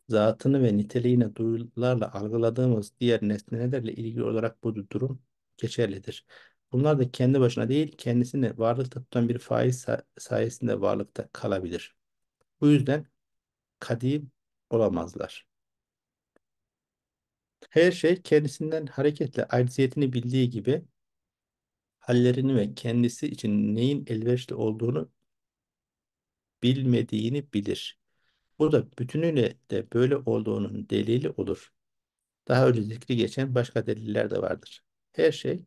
[SPEAKER 1] Zatını ve niteliğini duyularla algıladığımız diğer nesnelerle ilgili olarak bu durum geçerlidir. Bunlar da kendi başına değil, kendisini varlıkta tutan bir faiz sayesinde varlıkta kalabilir. Bu yüzden kadim olamazlar. Her şey kendisinden hareketle acziyetini bildiği gibi hallerini ve kendisi için neyin elverişli olduğunu bilmediğini bilir. Bu da bütünüyle de böyle olduğunun delili olur. Daha önce zikri geçen başka deliller de vardır. Her şey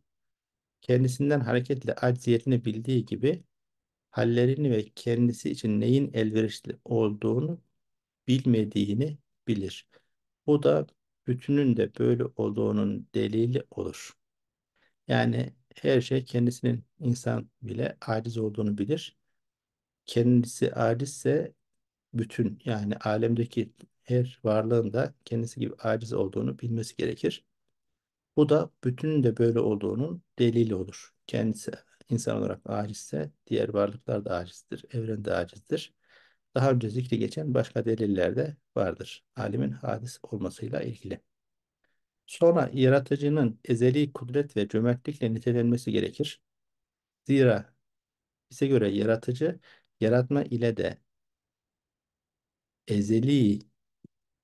[SPEAKER 1] kendisinden hareketle acziyetini bildiği gibi hallerini ve kendisi için neyin elverişli olduğunu bilmediğini bilir. Bu da bütünün de böyle olduğunun delili olur. Yani her şey kendisinin insan bile aciz olduğunu bilir. Kendisi acizse bütün yani alemdeki her varlığın da kendisi gibi aciz olduğunu bilmesi gerekir. Bu da bütünün de böyle olduğunun delili olur. Kendisi insan olarak acizse diğer varlıklar da acizdir. Evren de acizdir. Daha önce zikri geçen başka deliller de vardır. Alimin hadis olmasıyla ilgili. Sonra yaratıcının ezeli kudret ve cömertlikle nitelenmesi gerekir. Zira bize göre yaratıcı yaratma ile de ezeli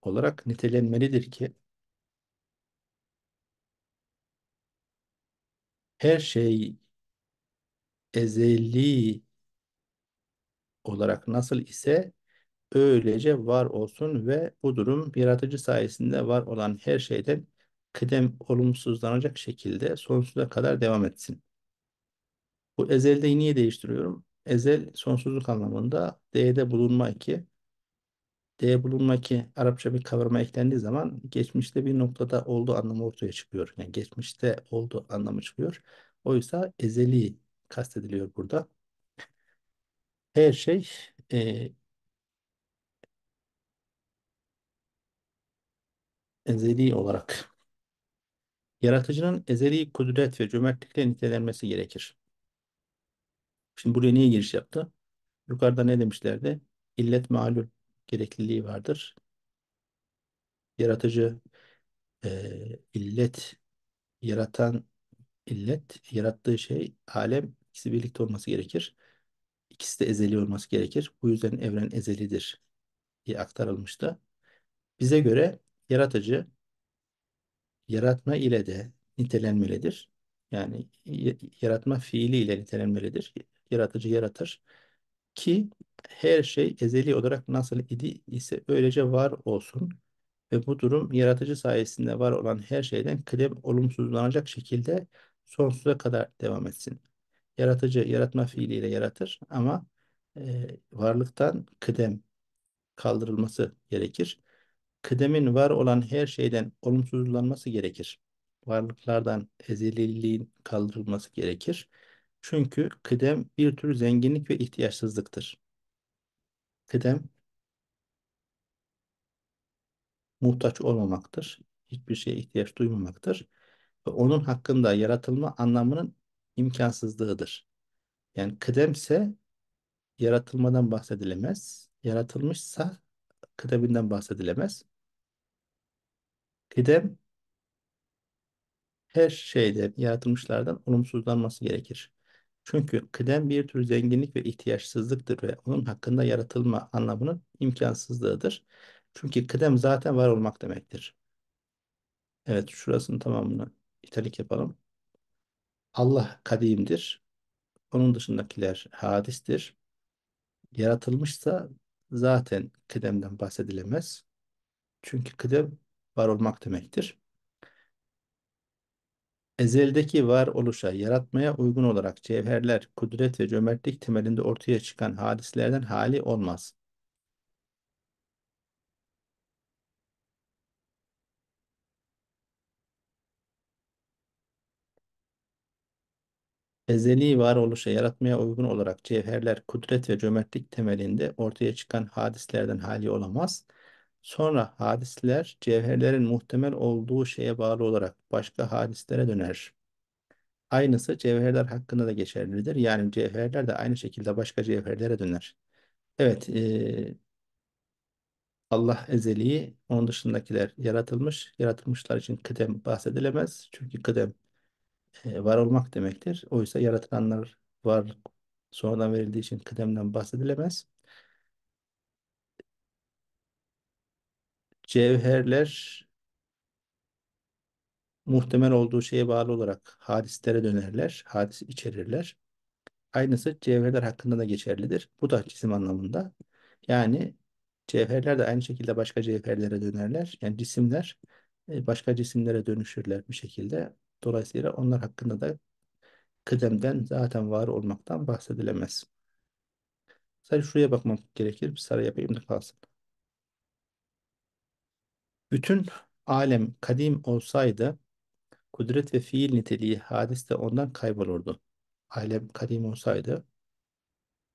[SPEAKER 1] olarak nitelenmelidir ki her şey ezeli olarak nasıl ise öylece var olsun ve bu durum yaratıcı sayesinde var olan her şeyden kıdem olumsuzlanacak şekilde sonsuza kadar devam etsin. Bu ezelde niye değiştiriyorum? Ezel sonsuzluk anlamında D'de bulunma ki D bulunma ki Arapça bir kavrama eklendiği zaman geçmişte bir noktada olduğu anlamı ortaya çıkıyor. Yani geçmişte olduğu anlamı çıkıyor. Oysa ezeli kastediliyor burada. Her şey e, ezeli olarak Yaratıcının ezeli kudret ve cömertlikle nitelenmesi gerekir. Şimdi buraya niye giriş yaptı? Yukarıda ne demişlerdi? İllet malul gerekliliği vardır. Yaratıcı e, illet yaratan illet, yarattığı şey alem ikisi birlikte olması gerekir. İkisi de ezeli olması gerekir. Bu yüzden evren ezelidir diye aktarılmıştı. Bize göre yaratıcı yaratma ile de nitelenmelidir. Yani yaratma fiili ile nitelenmelidir. Yaratıcı yaratır ki her şey ezeli olarak nasıl idi ise öylece var olsun ve bu durum yaratıcı sayesinde var olan her şeyden kıdem olumsuzlanacak şekilde sonsuza kadar devam etsin. Yaratıcı yaratma fiiliyle yaratır ama e, varlıktan kıdem kaldırılması gerekir kıdemin var olan her şeyden olumsuzlanması gerekir. Varlıklardan ezililiğin kaldırılması gerekir. Çünkü kıdem bir tür zenginlik ve ihtiyaçsızlıktır. Kıdem muhtaç olmamaktır. Hiçbir şeye ihtiyaç duymamaktır. Ve onun hakkında yaratılma anlamının imkansızlığıdır. Yani kıdemse yaratılmadan bahsedilemez. Yaratılmışsa kıdeminden bahsedilemez. Kıdem her şeyde yaratılmışlardan olumsuzlanması gerekir. Çünkü kıdem bir tür zenginlik ve ihtiyaçsızlıktır ve onun hakkında yaratılma anlamının imkansızlığıdır. Çünkü kıdem zaten var olmak demektir. Evet, şurasının tamamını italik yapalım. Allah kadimdir. Onun dışındakiler hadistir. Yaratılmışsa zaten kıdemden bahsedilemez. Çünkü kıdem var olmak demektir. Ezeldeki var oluşa, yaratmaya uygun olarak cevherler, kudret ve cömertlik temelinde ortaya çıkan hadislerden hali olmaz. Ezeli var oluşa, yaratmaya uygun olarak cevherler, kudret ve cömertlik temelinde ortaya çıkan hadislerden hali olamaz. Sonra hadisler cevherlerin muhtemel olduğu şeye bağlı olarak başka hadislere döner. Aynısı cevherler hakkında da geçerlidir. Yani cevherler de aynı şekilde başka cevherlere döner. Evet, e, Allah ezeliği, onun dışındakiler yaratılmış. Yaratılmışlar için kıdem bahsedilemez. Çünkü kıdem e, var olmak demektir. Oysa yaratılanlar var sonradan verildiği için kıdemden bahsedilemez. Cevherler muhtemel olduğu şeye bağlı olarak hadislere dönerler, hadis içerirler. Aynısı cevherler hakkında da geçerlidir. Bu da cisim anlamında. Yani cevherler de aynı şekilde başka cevherlere dönerler. Yani cisimler e, başka cisimlere dönüşürler bir şekilde. Dolayısıyla onlar hakkında da kıdemden zaten var olmaktan bahsedilemez. Sadece şuraya bakmak gerekir. Bir sarı yapayım da kalsın. Bütün alem kadim olsaydı kudret ve fiil niteliği hadis de ondan kaybolurdu. Alem kadim olsaydı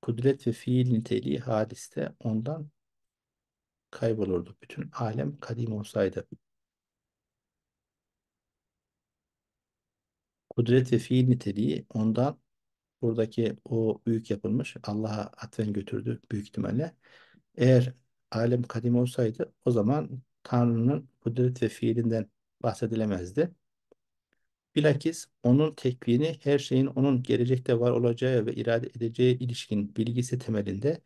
[SPEAKER 1] kudret ve fiil niteliği hadis de ondan kaybolurdu. Bütün alem kadim olsaydı. Kudret ve fiil niteliği ondan buradaki o büyük yapılmış Allah'a atven götürdü büyük ihtimalle. Eğer alem kadim olsaydı o zaman Tanrı'nın kudret ve fiilinden bahsedilemezdi. Bilakis onun tekvini her şeyin onun gelecekte var olacağı ve irade edeceği ilişkin bilgisi temelinde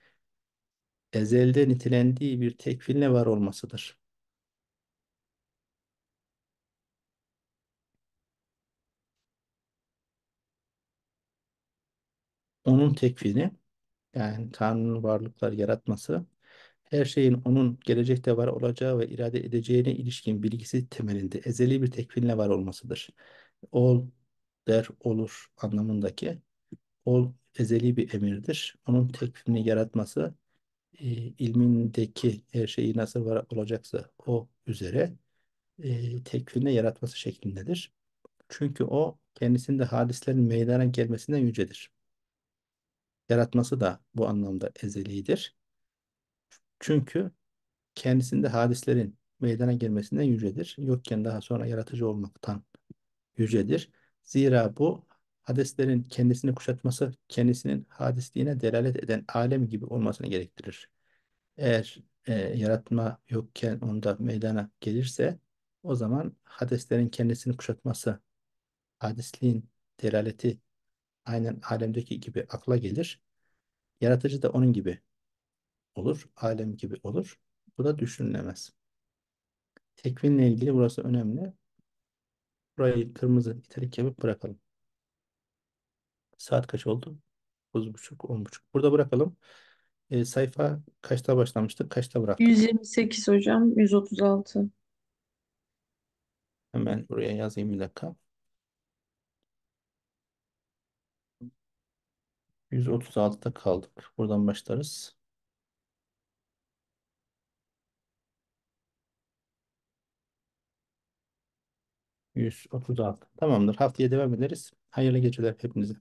[SPEAKER 1] ezelde nitelendiği bir tekvinle var olmasıdır. Onun tekvini yani Tanrı'nın varlıklar yaratması her şeyin onun gelecekte var olacağı ve irade edeceğine ilişkin bilgisi temelinde ezeli bir tekvinle var olmasıdır. Ol der olur anlamındaki ol ezeli bir emirdir. Onun tekvinini yaratması e, ilmindeki her şeyi nasıl var olacaksa o üzere e, tekvinle yaratması şeklindedir. Çünkü o kendisinde hadislerin meydana gelmesinden yücedir. Yaratması da bu anlamda ezelidir. Çünkü kendisinde hadislerin meydana gelmesinden yücedir. Yokken daha sonra yaratıcı olmaktan yücedir. Zira bu hadislerin kendisini kuşatması, kendisinin hadisliğine delalet eden alem gibi olmasını gerektirir. Eğer e, yaratma yokken onda meydana gelirse o zaman hadislerin kendisini kuşatması, hadisliğin delaleti aynen alemdeki gibi akla gelir. Yaratıcı da onun gibi olur, alem gibi olur. Bu da düşünülemez. Tekvinle ilgili burası önemli. Burayı kırmızı italik yapıp bırakalım. Saat kaç oldu? 9.30, 10.30. Burada bırakalım. E, sayfa kaçta başlamıştık? Kaçta bıraktık? 128 hocam, 136. Hemen buraya yazayım bir dakika. 136'da kaldık. Buradan başlarız. 136. Tamamdır. Haftaya devam ederiz. Hayırlı geceler hepinize.